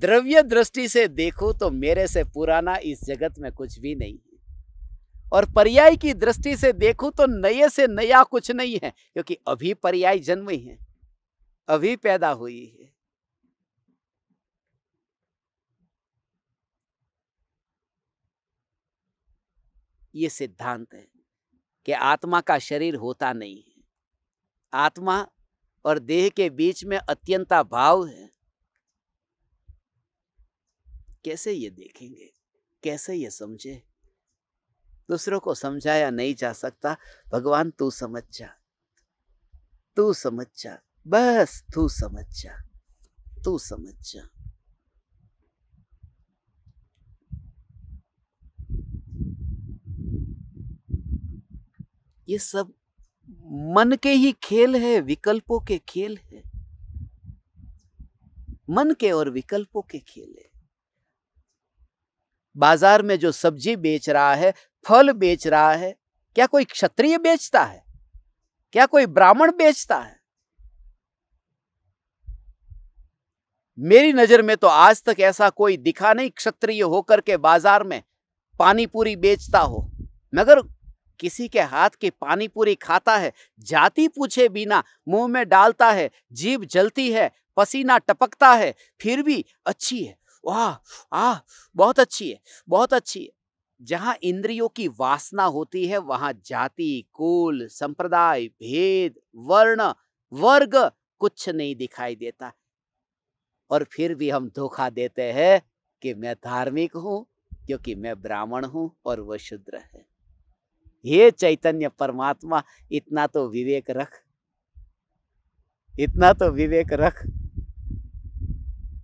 द्रव्य दृष्टि से देखो तो मेरे से पुराना इस जगत में कुछ भी नहीं है और पर्याय की दृष्टि से देखो तो नए से नया कुछ नहीं है क्योंकि अभी पर्याय जन्म ही है अभी पैदा हुई है ये सिद्धांत है कि आत्मा का शरीर होता नहीं है आत्मा और देह के बीच में अत्यंता भाव है कैसे ये देखेंगे कैसे ये समझे दूसरों को समझाया नहीं जा सकता भगवान तू समझ जा तू समझ जा बस तू समझ जा तू समझ जा ये सब मन के ही खेल है विकल्पों के खेल है मन के और विकल्पों के खेल है बाजार में जो सब्जी बेच रहा है फल बेच रहा है क्या कोई क्षत्रिय बेचता है क्या कोई ब्राह्मण बेचता है मेरी नजर में तो आज तक ऐसा कोई दिखा नहीं क्षत्रिय होकर के बाजार में पानी पूरी बेचता हो मगर किसी के हाथ की पानी पूरी खाता है जाति पूछे बिना मुंह में डालता है जीभ जलती है पसीना टपकता है फिर भी अच्छी है वाह आह बहुत अच्छी है बहुत अच्छी है जहाँ इंद्रियों की वासना होती है वहाँ जाति कुल संप्रदाय भेद वर्ण वर्ग कुछ नहीं दिखाई देता और फिर भी हम धोखा देते हैं कि मैं धार्मिक हूँ क्योंकि मैं ब्राह्मण हूँ और वह शुद्र है हे चैतन्य परमात्मा इतना तो विवेक रख इतना तो विवेक रख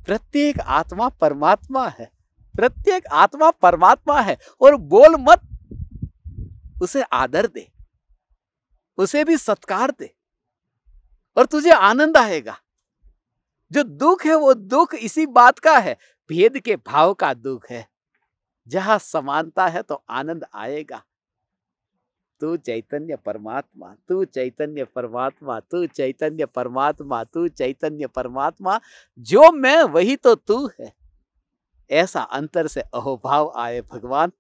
प्रत्येक आत्मा परमात्मा है प्रत्येक आत्मा परमात्मा है और बोल मत उसे आदर दे उसे भी सत्कार दे और तुझे आनंद आएगा जो दुख है वो दुख इसी बात का है भेद के भाव का दुख है जहां समानता है तो आनंद आएगा तू चैतन्य परमात्मा तू चैतन्य परमात्मा तू चैतन्य परमात्मा तू चैतन्य परमात्मा जो मैं वही तो तू है ऐसा अंतर से अहोभाव आए भगवान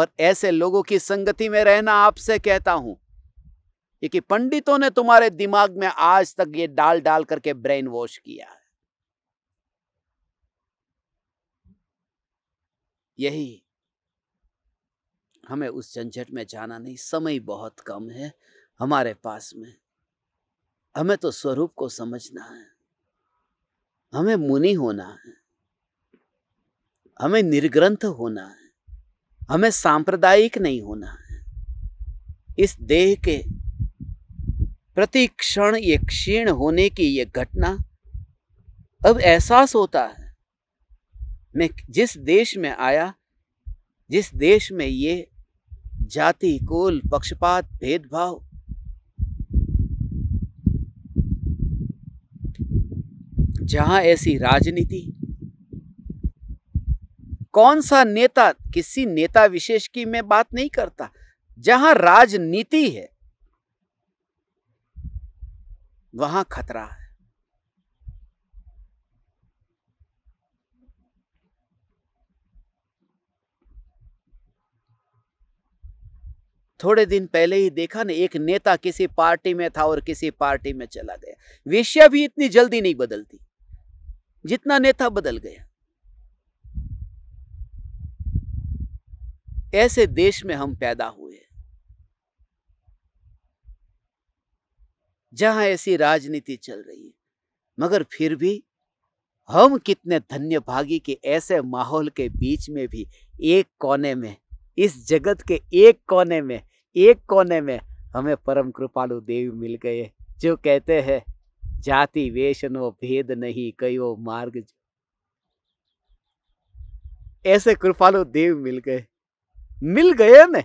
और ऐसे लोगों की संगति में रहना आपसे कहता हूं क्योंकि पंडितों ने तुम्हारे दिमाग में आज तक ये डाल डाल करके ब्रेन वॉश किया है यही हमें उस झंझट में जाना नहीं समय बहुत कम है हमारे पास में हमें तो स्वरूप को समझना है हमें मुनि होना है हमें निर्ग्रंथ होना है हमें सांप्रदायिक नहीं होना है इस देह के प्रति क्षण ये क्षीण होने की ये घटना अब एहसास होता है मैं जिस देश में आया जिस देश में ये जाति कुल पक्षपात भेदभाव जहां ऐसी राजनीति कौन सा नेता किसी नेता विशेष की मैं बात नहीं करता जहां राजनीति है वहां खतरा है थोड़े दिन पहले ही देखा ना एक नेता किसी पार्टी में था और किसी पार्टी में चला गया विषय भी इतनी जल्दी नहीं बदलती जितना नेता बदल गया ऐसे देश में हम पैदा हुए जहां ऐसी राजनीति चल रही है मगर फिर भी हम कितने धन्य भागी के ऐसे माहौल के बीच में भी एक कोने में इस जगत के एक कोने में एक कोने में हमें परम कृपालु देव मिल गए जो कहते हैं जाति वेशनो भेद नहीं कयो मार्ग ऐसे कृपालु देव मिल गए मिल गए न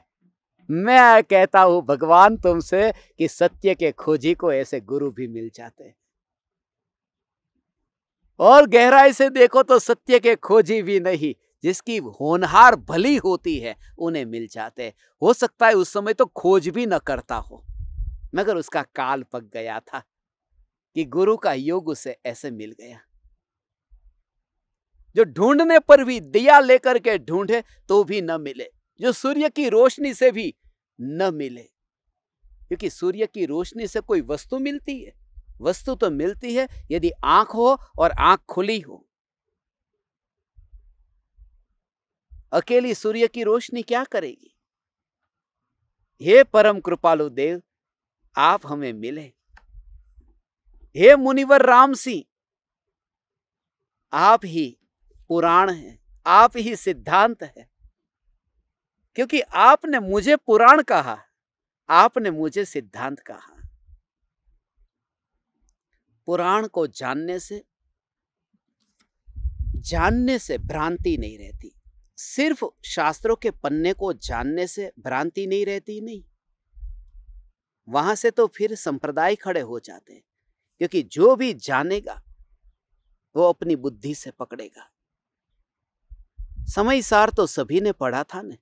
मैं कहता हूं भगवान तुमसे कि सत्य के खोजी को ऐसे गुरु भी मिल जाते और गहराई से देखो तो सत्य के खोजी भी नहीं जिसकी होनहार भली होती है उन्हें मिल जाते हो सकता है उस समय तो खोज भी न करता हो मगर उसका काल पक गया था कि गुरु का योग उसे ऐसे मिल गया जो ढूंढने पर भी दिया लेकर के ढूंढे तो भी न मिले जो सूर्य की रोशनी से भी न मिले क्योंकि सूर्य की रोशनी से कोई वस्तु मिलती है वस्तु तो मिलती है यदि आंख हो और आंख खुली हो अकेली सूर्य की रोशनी क्या करेगी हे परम कृपालु देव आप हमें मिले हे मुनिवर राम सिंह आप ही पुराण हैं आप ही सिद्धांत है क्योंकि आपने मुझे पुराण कहा आपने मुझे सिद्धांत कहा पुराण को जानने से जानने से भ्रांति नहीं रहती सिर्फ शास्त्रों के पन्ने को जानने से भ्रांति नहीं रहती नहीं वहां से तो फिर संप्रदाय खड़े हो जाते हैं क्योंकि जो भी जानेगा वो अपनी बुद्धि से पकड़ेगा समय सार तो सभी ने पढ़ा था ने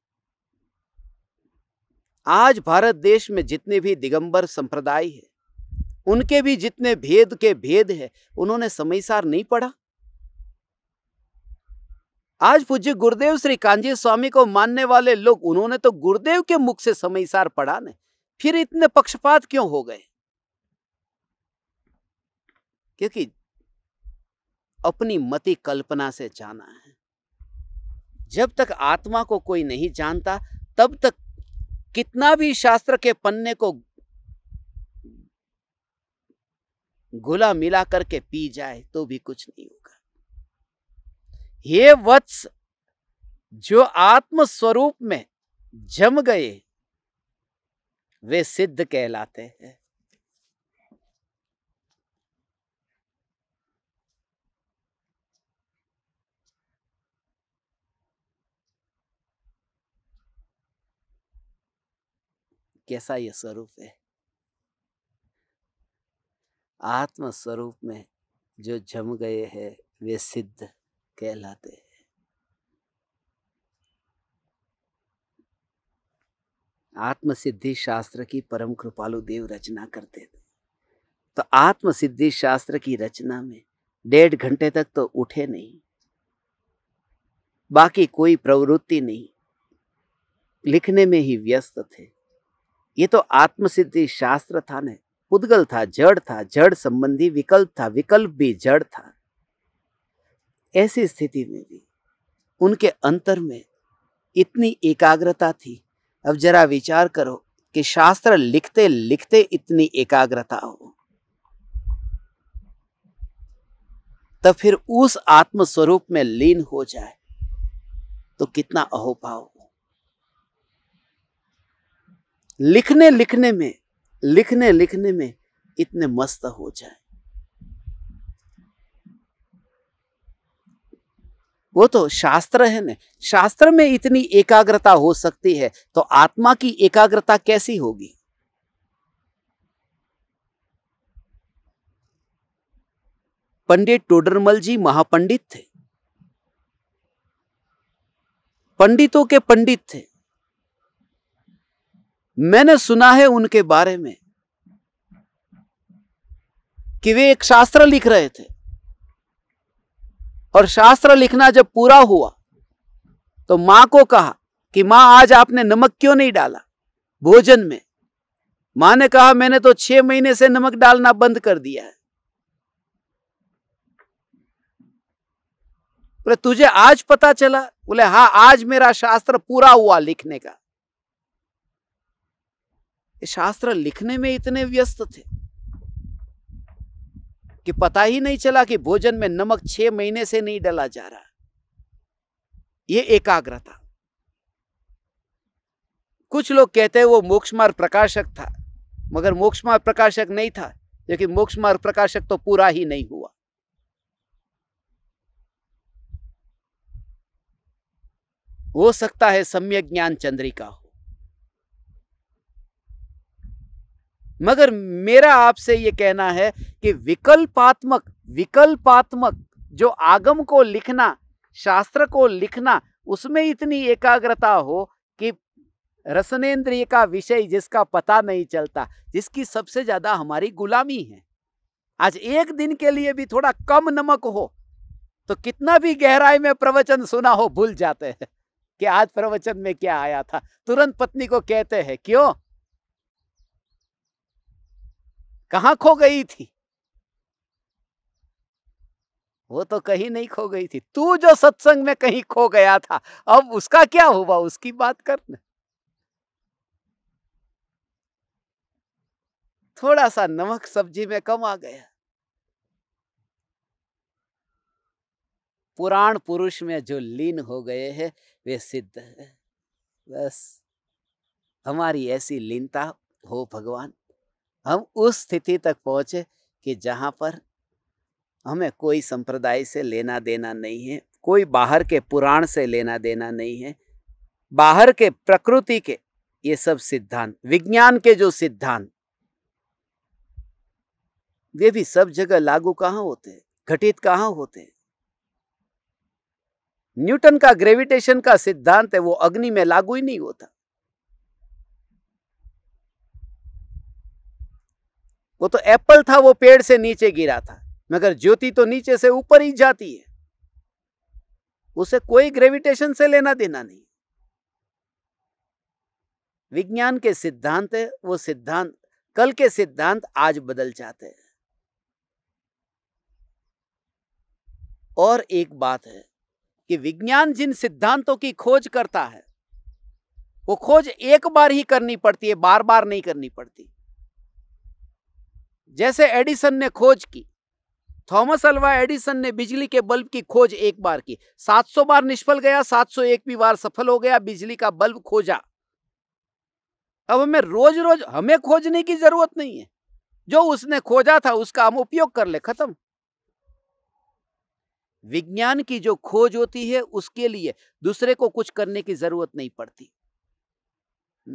आज भारत देश में जितने भी दिगंबर संप्रदाय है उनके भी जितने भेद के भेद है उन्होंने समयसार नहीं पढ़ा आज पूज्य गुरुदेव श्री कांजी स्वामी को मानने वाले लोग उन्होंने तो गुरुदेव के मुख से समयसार पढ़ा ने फिर इतने पक्षपात क्यों हो गए क्योंकि अपनी मति कल्पना से जाना है जब तक आत्मा को कोई नहीं जानता तब तक कितना भी शास्त्र के पन्ने को गुला मिला करके पी जाए तो भी कुछ नहीं होगा हे वत्स जो आत्म स्वरूप में जम गए वे सिद्ध कहलाते हैं कैसा यह स्वरूप है आत्म स्वरूप में जो जम गए हैं वे सिद्ध कहलाते हैं आत्म सिद्धि शास्त्र की परम कृपालु देव रचना करते थे तो आत्म सिद्धि शास्त्र की रचना में डेढ़ घंटे तक तो उठे नहीं बाकी कोई प्रवृत्ति नहीं लिखने में ही व्यस्त थे ये तो आत्मसिद्धि शास्त्र था न पुद्गल था जड़ था जड़ संबंधी विकल्प था विकल्प भी जड़ था ऐसी स्थिति में भी उनके अंतर में इतनी एकाग्रता थी अब जरा विचार करो कि शास्त्र लिखते लिखते इतनी एकाग्रता हो तो फिर उस आत्म स्वरूप में लीन हो जाए तो कितना अहोभाव हो लिखने लिखने में लिखने लिखने में इतने मस्त हो जाए वो तो शास्त्र है ना शास्त्र में इतनी एकाग्रता हो सकती है तो आत्मा की एकाग्रता कैसी होगी पंडित टोडरमल जी महापंडित थे पंडितों के पंडित थे मैंने सुना है उनके बारे में कि वे एक शास्त्र लिख रहे थे और शास्त्र लिखना जब पूरा हुआ तो माँ को कहा कि माँ आज आपने नमक क्यों नहीं डाला भोजन में माँ ने कहा मैंने तो छह महीने से नमक डालना बंद कर दिया है बोले तुझे आज पता चला बोले हाँ आज मेरा शास्त्र पूरा हुआ लिखने का शास्त्र लिखने में इतने व्यस्त थे कि पता ही नहीं चला कि भोजन में नमक छह महीने से नहीं डाला जा रहा ये एकाग्रता कुछ लोग कहते हैं वो मोक्ष मार्ग प्रकाशक था मगर मोक्ष मार्ग प्रकाशक नहीं था लेकिन मोक्ष मार्ग प्रकाशक तो पूरा ही नहीं हुआ हो सकता है सम्यक ज्ञान चंद्रिका हो मगर मेरा आपसे ये कहना है कि विकल्पात्मक विकल्पात्मक जो आगम को लिखना शास्त्र को लिखना उसमें इतनी एकाग्रता हो कि रसनेन्द्रिय का विषय जिसका पता नहीं चलता जिसकी सबसे ज़्यादा हमारी गुलामी है आज एक दिन के लिए भी थोड़ा कम नमक हो तो कितना भी गहराई में प्रवचन सुना हो भूल जाते हैं कि आज प्रवचन में क्या आया था तुरंत पत्नी को कहते हैं क्यों कहा खो गई थी वो तो कहीं नहीं खो गई थी तू जो सत्संग में कहीं खो गया था अब उसका क्या हुआ उसकी बात करना थोड़ा सा नमक सब्जी में कम आ गया पुराण पुरुष में जो लीन हो गए हैं वे सिद्ध है बस हमारी ऐसी लीनता हो भगवान हम उस स्थिति तक पहुँचे कि जहाँ पर हमें कोई संप्रदाय से लेना देना नहीं है कोई बाहर के पुराण से लेना देना नहीं है बाहर के प्रकृति के ये सब सिद्धांत विज्ञान के जो सिद्धांत वे भी सब जगह लागू कहाँ होते हैं घटित कहाँ होते हैं न्यूटन का ग्रेविटेशन का सिद्धांत है वो अग्नि में लागू ही नहीं होता वो तो एप्पल था वो पेड़ से नीचे गिरा था मगर ज्योति तो नीचे से ऊपर ही जाती है उसे कोई ग्रेविटेशन से लेना देना नहीं विज्ञान के सिद्धांत है वो सिद्धांत कल के सिद्धांत आज बदल जाते हैं और एक बात है कि विज्ञान जिन सिद्धांतों की खोज करता है वो खोज एक बार ही करनी पड़ती है बार बार नहीं करनी पड़ती जैसे एडिसन ने खोज की थॉमस अल्वा एडिसन ने बिजली के बल्ब की खोज एक बार की 700 बार निष्फल गया 701 भी बार सफल हो गया बिजली का बल्ब खोजा अब हमें रोज रोज हमें खोजने की जरूरत नहीं है जो उसने खोजा था उसका हम उपयोग कर ले खत्म विज्ञान की जो खोज होती है उसके लिए दूसरे को कुछ करने की जरूरत नहीं पड़ती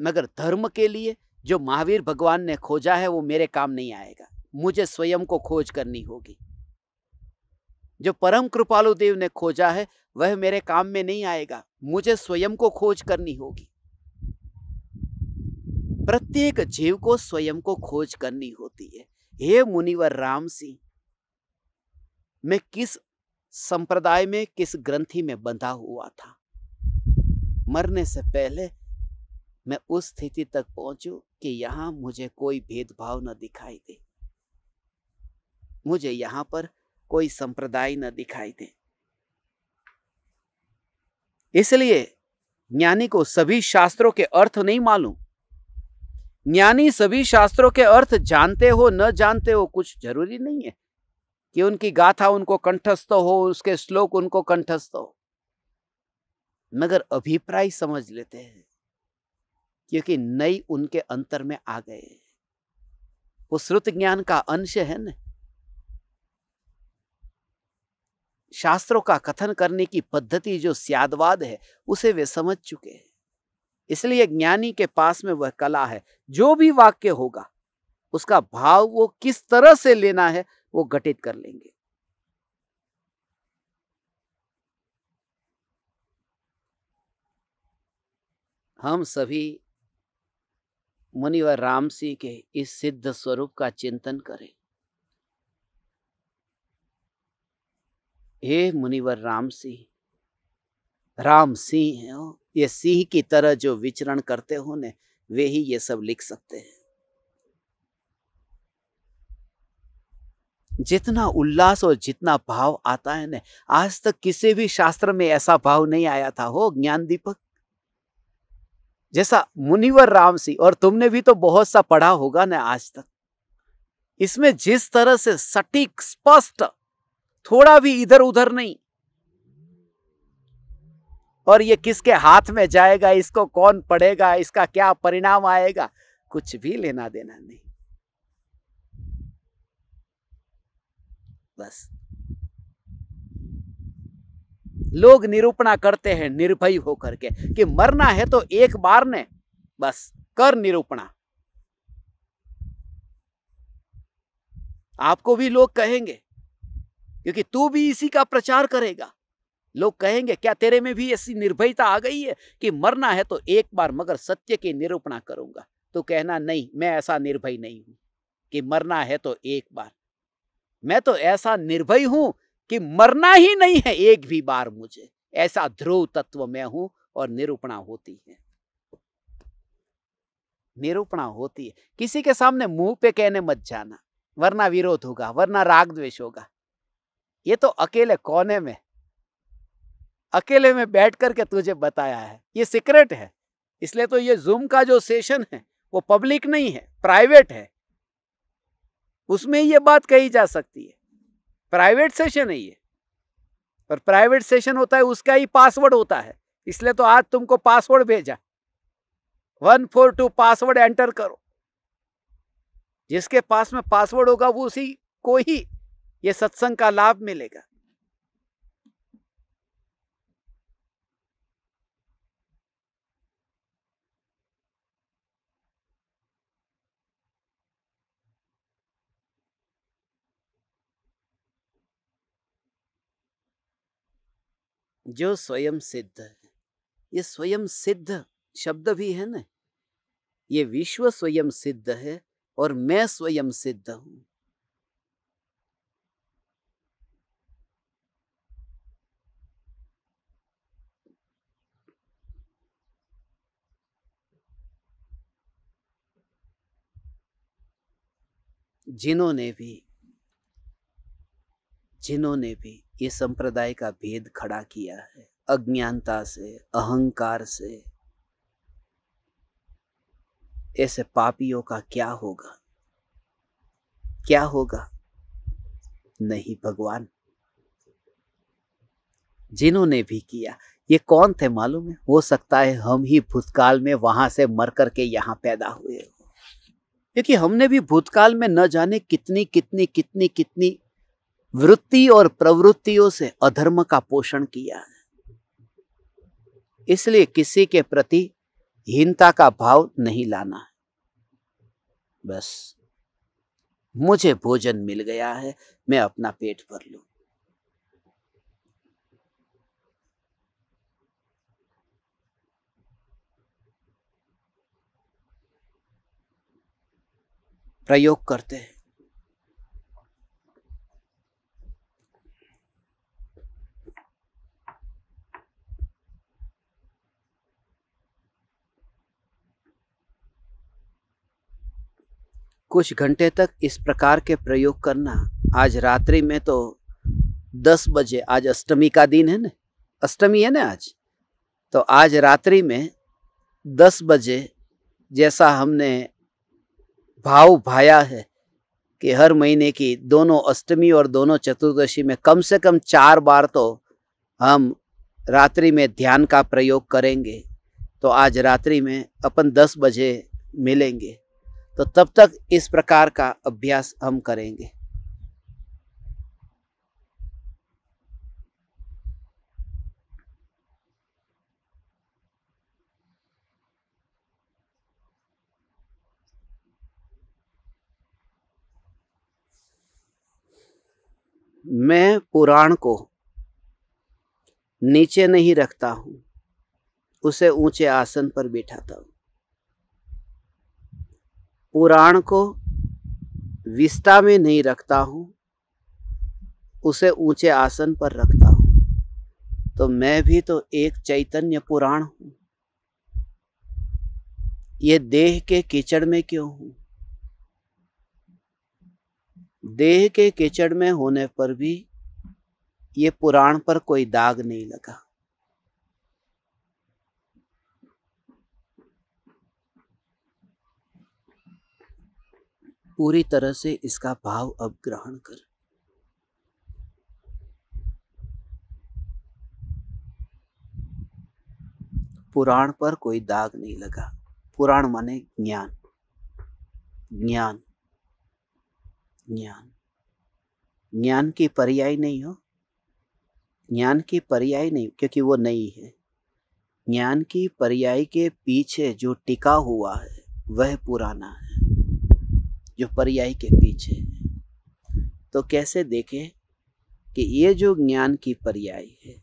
मगर धर्म के लिए जो महावीर भगवान ने खोजा है वो मेरे काम नहीं आएगा मुझे स्वयं को खोज करनी होगी जो परम कृपालु देव ने खोजा है वह मेरे काम में नहीं आएगा मुझे स्वयं को खोज करनी होगी प्रत्येक जीव को स्वयं को खोज करनी होती है हे मुनिवर राम सिंह मैं किस संप्रदाय में किस ग्रंथि में बंधा हुआ था मरने से पहले मैं उस स्थिति तक पहुंचूं कि यहां मुझे कोई भेदभाव न दिखाई दे मुझे यहां पर कोई संप्रदाय न दिखाई दे इसलिए ज्ञानी को सभी शास्त्रों के अर्थ नहीं मालूम ज्ञानी सभी शास्त्रों के अर्थ जानते हो न जानते हो कुछ जरूरी नहीं है कि उनकी गाथा उनको कंठस्थ हो उसके श्लोक उनको कंठस्थ हो मगर अभिप्राय समझ लेते हैं क्योंकि नई उनके अंतर में आ गए वो श्रुत ज्ञान का अंश है न शास्त्रों का कथन करने की पद्धति जो स्यादवाद है उसे वे समझ चुके हैं इसलिए ज्ञानी के पास में वह कला है जो भी वाक्य होगा उसका भाव वो किस तरह से लेना है वो घटित कर लेंगे हम सभी व राम सिंह के इस सिद्ध स्वरूप का चिंतन करें हे मुनिवर राम सिंह राम सिंह है ये सिंह की तरह जो विचरण करते हो ने वे ही ये सब लिख सकते हैं जितना उल्लास और जितना भाव आता है ना आज तक किसी भी शास्त्र में ऐसा भाव नहीं आया था हो ज्ञान दीपक जैसा मुनिवर राम सिंह और तुमने भी तो बहुत सा पढ़ा होगा ना आज तक इसमें जिस तरह से सटीक स्पष्ट थोड़ा भी इधर उधर नहीं और ये किसके हाथ में जाएगा इसको कौन पढ़ेगा इसका क्या परिणाम आएगा कुछ भी लेना देना नहीं बस लोग निरूपणा करते हैं निर्भय होकर के कि मरना है तो एक बार ने बस कर निरूपणा आपको भी लोग कहेंगे क्योंकि तू भी इसी का प्रचार करेगा लोग कहेंगे क्या तेरे में भी ऐसी निर्भयता आ गई है कि मरना है तो एक बार मगर सत्य की निरूपणा करूंगा तो कहना नहीं मैं ऐसा निर्भय नहीं हूं कि मरना है तो एक बार मैं तो ऐसा निर्भय हूं कि मरना ही नहीं है एक भी बार मुझे ऐसा ध्रुव तत्व में हूं और निरूपणा होती है निरूपणा होती है किसी के सामने मुंह पे कहने मत जाना वरना विरोध होगा वरना राग द्वेष होगा ये तो अकेले कोने में अकेले में बैठ करके तुझे बताया है ये सीक्रेट है इसलिए तो ये जूम का जो सेशन है वो पब्लिक नहीं है प्राइवेट है उसमें ये बात कही जा सकती है प्राइवेट सेशन है ये और प्राइवेट सेशन होता है उसका ही पासवर्ड होता है इसलिए तो आज तुमको पासवर्ड भेजा one four two password enter करो जिसके पास में पासवर्ड होगा वो उसी को ही ये सत्संग का लाभ मिलेगा जो स्वयं सिद्ध है ये स्वयं सिद्ध शब्द भी है ना ये विश्व स्वयं सिद्ध है और मैं स्वयं सिद्ध हूं जिन्होंने भी जिन्होंने भी ये संप्रदाय का भेद खड़ा किया है अज्ञानता से अहंकार से ऐसे पापियों का क्या होगा क्या होगा नहीं भगवान जिन्होंने भी किया ये कौन थे मालूम है हो सकता है हम ही भूतकाल में वहां से मर करके यहाँ पैदा हुए क्योंकि हमने भी भूतकाल में न जाने कितनी कितनी कितनी कितनी वृत्ति और प्रवृत्तियों से अधर्म का पोषण किया है इसलिए किसी के प्रति हीनता का भाव नहीं लाना है बस मुझे भोजन मिल गया है मैं अपना पेट भर लू प्रयोग करते हैं कुछ घंटे तक इस प्रकार के प्रयोग करना आज रात्रि में तो दस बजे आज अष्टमी का दिन है ना अष्टमी है ना आज तो आज रात्रि में दस बजे जैसा हमने भाव भाया है कि हर महीने की दोनों अष्टमी और दोनों चतुर्दशी में कम से कम चार बार तो हम रात्रि में ध्यान का प्रयोग करेंगे तो आज रात्रि में अपन दस बजे मिलेंगे तो तब तक इस प्रकार का अभ्यास हम करेंगे मैं पुराण को नीचे नहीं रखता हूं उसे ऊंचे आसन पर बैठाता हूं पुराण को विस्ता में नहीं रखता हूँ उसे ऊंचे आसन पर रखता हूँ तो मैं भी तो एक चैतन्य पुराण हूँ ये देह के कीचड़ में क्यों हूँ देह के कीचड़ में होने पर भी ये पुराण पर कोई दाग नहीं लगा पूरी तरह से इसका भाव अब ग्रहण कर पुराण पर कोई दाग नहीं लगा पुराण माने ज्ञान ज्ञान ज्ञान ज्ञान की पर्याय नहीं हो ज्ञान की पर्याय नहीं क्योंकि वो नहीं है ज्ञान की पर्याय के पीछे जो टिका हुआ है वह पुराना है जो पर्याय के पीछे है तो कैसे देखें कि ये जो ज्ञान की पर्याय है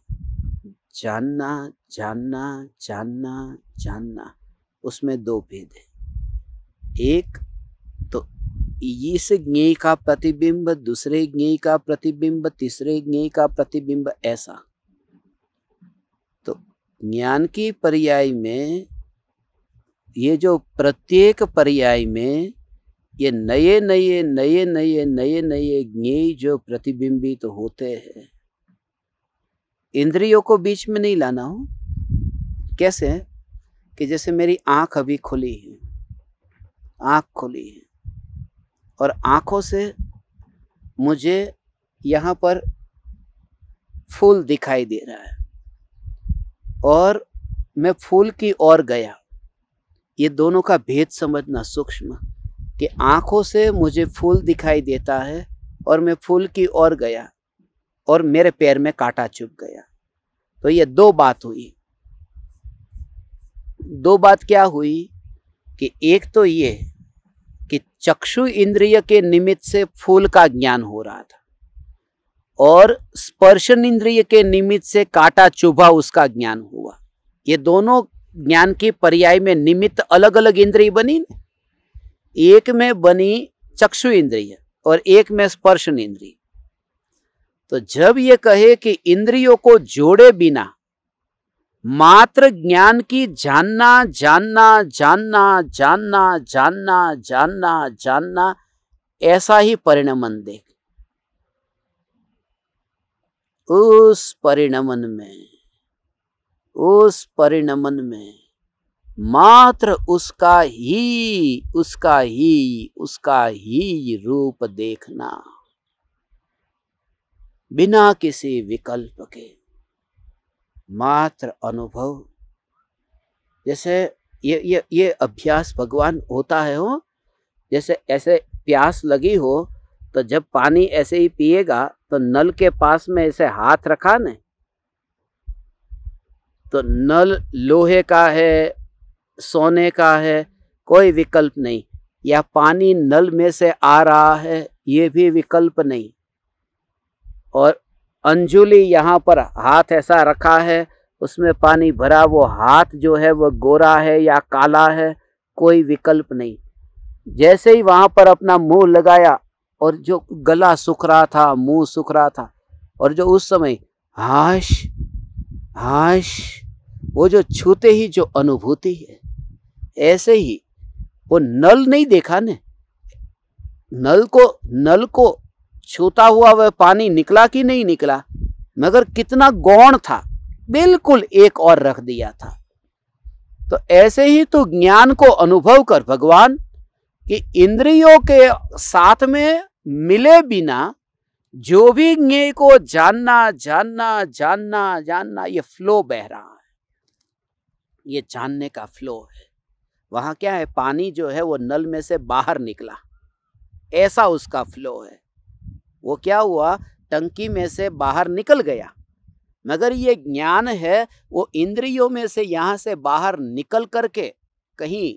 जानना जानना जानना जानना उसमें दो भेद है एक तो इस ज्ञेय का प्रतिबिंब दूसरे ज्ञेय का प्रतिबिंब तीसरे ज्ञेय का प्रतिबिंब ऐसा तो ज्ञान की पर्याय में ये जो प्रत्येक पर्याय में ये नए नए नए नए नए नए ज्ञेय जो प्रतिबिंबित तो होते हैं इंद्रियों को बीच में नहीं लाना हो कैसे कि जैसे मेरी आंख अभी खुली है आंख खुली है और आंखों से मुझे यहाँ पर फूल दिखाई दे रहा है और मैं फूल की ओर गया ये दोनों का भेद समझना सूक्ष्म कि आंखों से मुझे फूल दिखाई देता है और मैं फूल की ओर गया और मेरे पैर में कांटा चुभ गया तो ये दो बात हुई दो बात क्या हुई कि एक तो ये कि चक्षु इंद्रिय के निमित्त से फूल का ज्ञान हो रहा था और स्पर्शन इंद्रिय के निमित्त से काटा चुभा उसका ज्ञान हुआ ये दोनों ज्ञान की पर्याय में निमित्त अलग अलग इंद्रिय बनी ना एक में बनी चक्षु इंद्रिय और एक में स्पर्श इंद्रिय तो जब ये कहे कि इंद्रियों को जोड़े बिना मात्र ज्ञान की जानना जानना जानना जानना जानना जानना जानना ऐसा ही परिणमन देख उस परिणमन में उस परिणमन में मात्र उसका ही उसका ही उसका ही रूप देखना बिना किसी विकल्प के मात्र अनुभव जैसे ये ये ये अभ्यास भगवान होता है हो जैसे ऐसे प्यास लगी हो तो जब पानी ऐसे ही पिएगा तो नल के पास में ऐसे हाथ रखा न तो नल लोहे का है सोने का है कोई विकल्प नहीं या पानी नल में से आ रहा है ये भी विकल्प नहीं और अंजुली यहाँ पर हाथ ऐसा रखा है उसमें पानी भरा वो हाथ जो है वो गोरा है या काला है कोई विकल्प नहीं जैसे ही वहाँ पर अपना मुंह लगाया और जो गला सूख रहा था मुंह सूख रहा था और जो उस समय हाश हाश वो जो छूते ही जो अनुभूति है ऐसे ही वो नल नहीं देखा ने नल को नल को छूता हुआ वह पानी निकला कि नहीं निकला मगर कितना गौण था बिल्कुल एक और रख दिया था तो ऐसे ही तो ज्ञान को अनुभव कर भगवान कि इंद्रियों के साथ में मिले बिना जो भी ज्ञ को जानना जानना जानना जानना ये फ्लो बह रहा है ये जानने का फ्लो है वहाँ क्या है पानी जो है वो नल में से बाहर निकला ऐसा उसका फ्लो है वो क्या हुआ टंकी में से बाहर निकल गया मगर ये ज्ञान है वो इंद्रियों में से यहाँ से बाहर निकल करके कहीं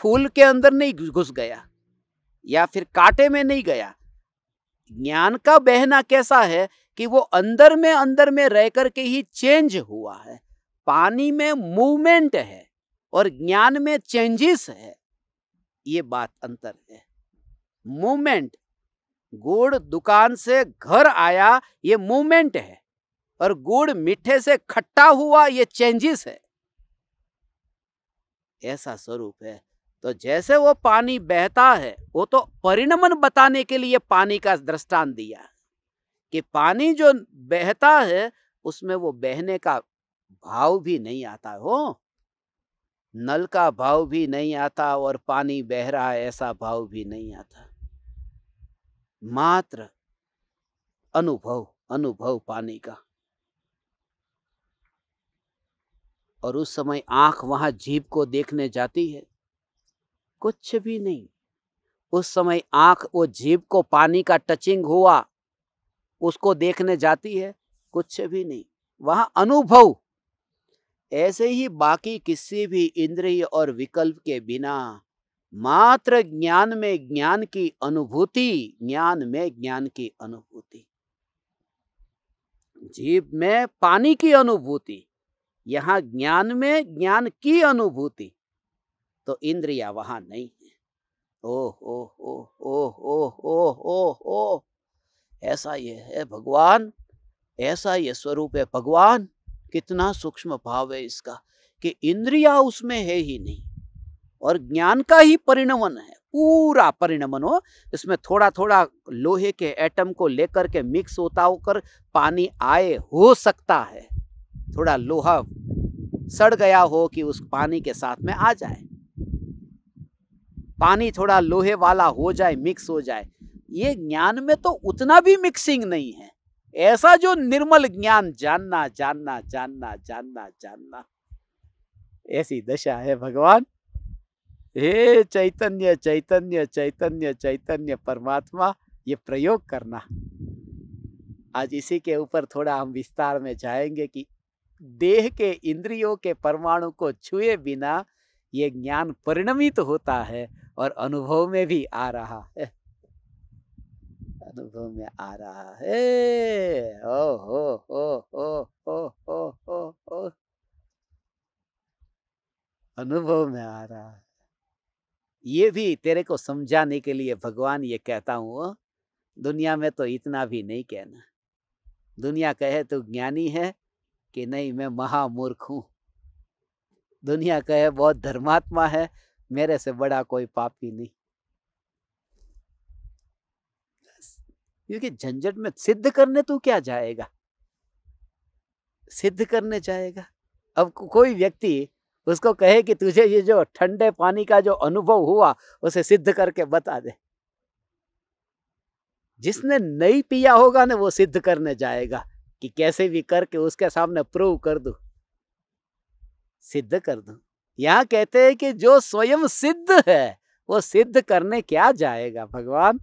फूल के अंदर नहीं घुस गया या फिर कांटे में नहीं गया ज्ञान का बहना कैसा है कि वो अंदर में अंदर में रह करके ही चेंज हुआ है पानी में मूवमेंट है और ज्ञान में चेंजेस है ये बात अंतर है मूवमेंट गुड़ दुकान से घर आया ये मूवमेंट है और गुड़ मीठे से खट्टा हुआ ये चेंजेस है ऐसा स्वरूप है तो जैसे वो पानी बहता है वो तो परिणमन बताने के लिए पानी का दृष्टान दिया कि पानी जो बहता है उसमें वो बहने का भाव भी नहीं आता हो नल का भाव भी नहीं आता और पानी बह रहा है ऐसा भाव भी नहीं आता मात्र अनुभव अनुभव पानी का और उस समय आंख वहां जीव को देखने जाती है कुछ भी नहीं उस समय आंख वो जीव को पानी का टचिंग हुआ उसको देखने जाती है कुछ भी नहीं वहां अनुभव ऐसे ही बाकी किसी भी इंद्रिय और विकल्प के बिना मात्र ज्ञान में ज्ञान की अनुभूति ज्ञान में ज्ञान की अनुभूति जीव में पानी की अनुभूति यहाँ ज्ञान में ज्ञान की अनुभूति तो इंद्रिया वहां नहीं है ओ हो हो हो हो हो हो ऐसा ये है भगवान ऐसा ये स्वरूप है भगवान कितना सूक्ष्म भाव है इसका कि इंद्रिया उसमें है ही नहीं और ज्ञान का ही परिणमन है पूरा परिणमन हो इसमें थोड़ा थोड़ा लोहे के एटम को लेकर के मिक्स होता होकर पानी आए हो सकता है थोड़ा लोहा सड़ गया हो कि उस पानी के साथ में आ जाए पानी थोड़ा लोहे वाला हो जाए मिक्स हो जाए ये ज्ञान में तो उतना भी मिक्सिंग नहीं है ऐसा जो निर्मल ज्ञान जानना जानना जानना जानना जानना ऐसी दशा है भगवान हे चैतन्य चैतन्य चैतन्य चैतन्य परमात्मा ये प्रयोग करना आज इसी के ऊपर थोड़ा हम विस्तार में जाएंगे कि देह के इंद्रियों के परमाणु को छुए बिना ये ज्ञान परिणमित तो होता है और अनुभव में भी आ रहा है अनुभव में आ रहा है ओ हो हो हो हो हो हो अनुभव में आ रहा है ये भी तेरे को समझाने के लिए भगवान ये कहता हूँ दुनिया में तो इतना भी नहीं कहना दुनिया कहे तो ज्ञानी है कि नहीं मैं महामूर्ख हूँ दुनिया कहे बहुत धर्मात्मा है मेरे से बड़ा कोई पापी नहीं क्योंकि झंझट में सिद्ध करने तू तो क्या जाएगा सिद्ध करने जाएगा अब कोई व्यक्ति उसको कहे कि तुझे ये जो ठंडे पानी का जो अनुभव हुआ उसे सिद्ध करके बता दे जिसने नहीं पिया होगा ना वो सिद्ध करने जाएगा कि कैसे भी करके उसके सामने प्रूव कर दू सिद्ध कर दू यहां कहते हैं कि जो स्वयं सिद्ध है वो सिद्ध करने क्या जाएगा भगवान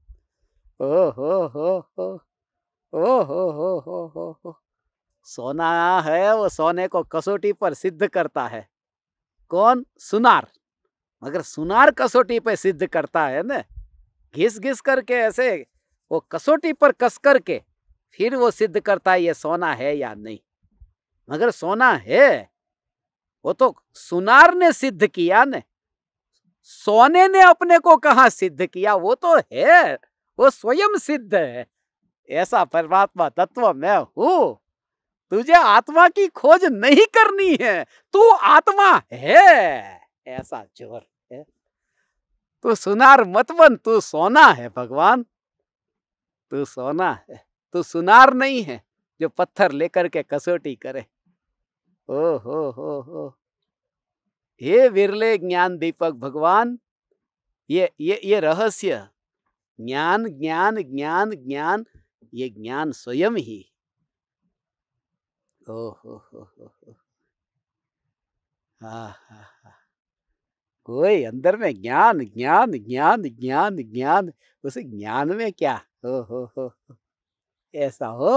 सोना है वो सोने को कसौटी पर सिद्ध करता है कौन सुनार मगर सुनार कसौटी पर सिद्ध करता है ना घिस घिस करके ऐसे वो कसौटी पर कस करके फिर वो सिद्ध करता है ये सोना है या नहीं मगर सोना है वो तो सुनार ने सिद्ध किया ने सोने ने अपने को कहा सिद्ध किया वो तो है वो स्वयं सिद्ध है ऐसा परमात्मा तत्व मैं हूं तुझे आत्मा की खोज नहीं करनी है तू आत्मा है ऐसा जोर है तू सुनार मत बन तू सोना है भगवान तू सोना है तू सुनार नहीं है जो पत्थर लेकर के कसौटी करे ओ हो हो हो हे विरले ज्ञान दीपक भगवान ये ये ये रहस्य ज्ञान ज्ञान ज्ञान ज्ञान ये ज्ञान स्वयं ही ओहो हो हो हा हा हा कोई अंदर में ज्ञान ज्ञान ज्ञान ज्ञान ज्ञान उस ज्ञान में क्या हो हो हो ऐसा हो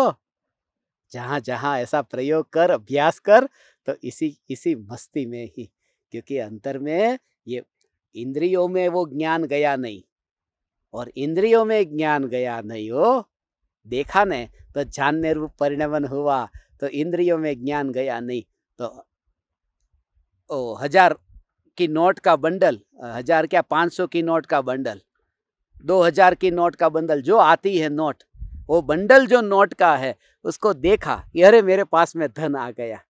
जहाँ जहाँ ऐसा प्रयोग कर अभ्यास कर तो इसी इसी मस्ती में ही क्योंकि अंतर में ये इंद्रियों में वो ज्ञान गया नहीं और इंद्रियों में ज्ञान गया नहीं हो देखा ने तो जानने रूप परिणमन हुआ तो इंद्रियों में ज्ञान गया नहीं तो ओ हजार की नोट का बंडल हजार क्या पाँच सौ की नोट का बंडल दो हजार की नोट का बंडल जो आती है नोट वो बंडल जो नोट का है उसको देखा अरे मेरे पास में धन आ गया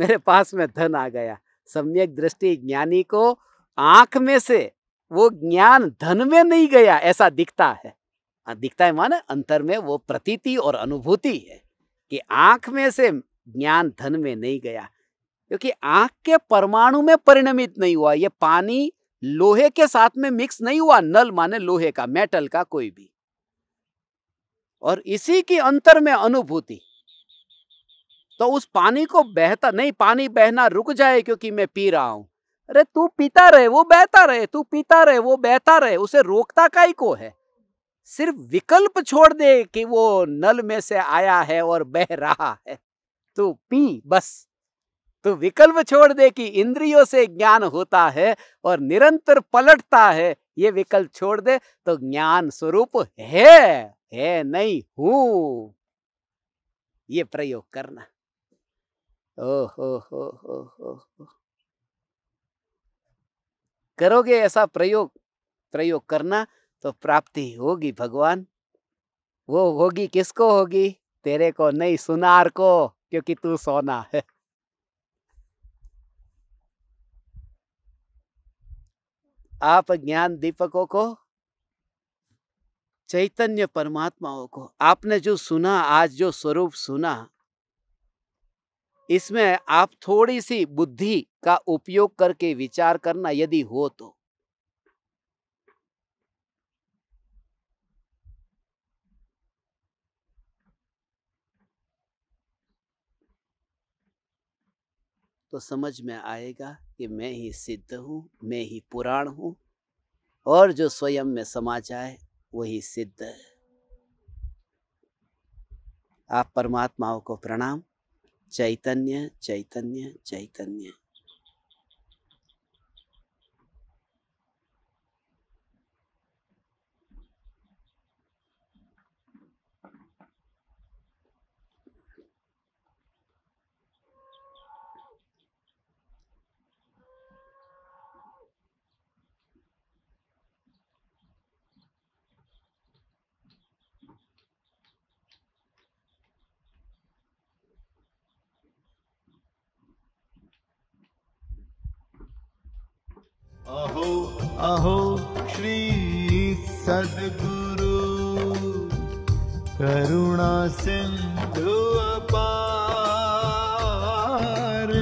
मेरे पास में धन आ गया सम्यक दृष्टि ज्ञानी को आंख में से वो ज्ञान धन में नहीं गया ऐसा दिखता है हाँ, दिखता है माने अंतर में वो प्रतीति और अनुभूति है कि आंख में से ज्ञान धन में नहीं गया क्योंकि आंख के परमाणु में परिणमित नहीं हुआ ये पानी लोहे के साथ में मिक्स नहीं हुआ नल माने लोहे का मेटल का कोई भी और इसी की अंतर में अनुभूति तो उस पानी को बहता नहीं पानी बहना रुक जाए क्योंकि मैं पी रहा हूं अरे तू पीता रहे वो बहता रहे तू पीता रहे वो बहता रहे उसे रोकता का ही को है सिर्फ विकल्प छोड़ दे कि वो नल में से आया है और बह रहा है तू पी बस तू विकल्प छोड़ दे कि इंद्रियों से ज्ञान होता है और निरंतर पलटता है ये विकल्प छोड़ दे तो ज्ञान स्वरूप है है नहीं हूं ये प्रयोग करना ओह हो हो हो हो करोगे ऐसा प्रयोग प्रयोग करना तो प्राप्ति होगी भगवान वो होगी किसको होगी तेरे को नहीं सुनार को क्योंकि तू सोना है आप ज्ञान दीपकों को चैतन्य परमात्माओं को आपने जो सुना आज जो स्वरूप सुना इसमें आप थोड़ी सी बुद्धि का उपयोग करके विचार करना यदि हो तो तो समझ में आएगा कि मैं ही सिद्ध हूं मैं ही पुराण हूं और जो स्वयं में समा जाए वही सिद्ध है आप परमात्माओं को प्रणाम jahitannya, jahitannya, jahitannya. अहो अहो श्री सदगुरु करुणा सिंधु अपार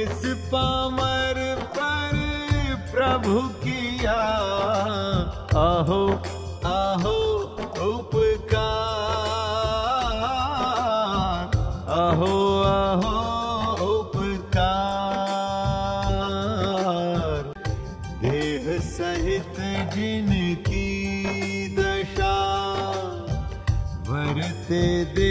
इस पामर पर प्रभु किया अहो अहो उप दे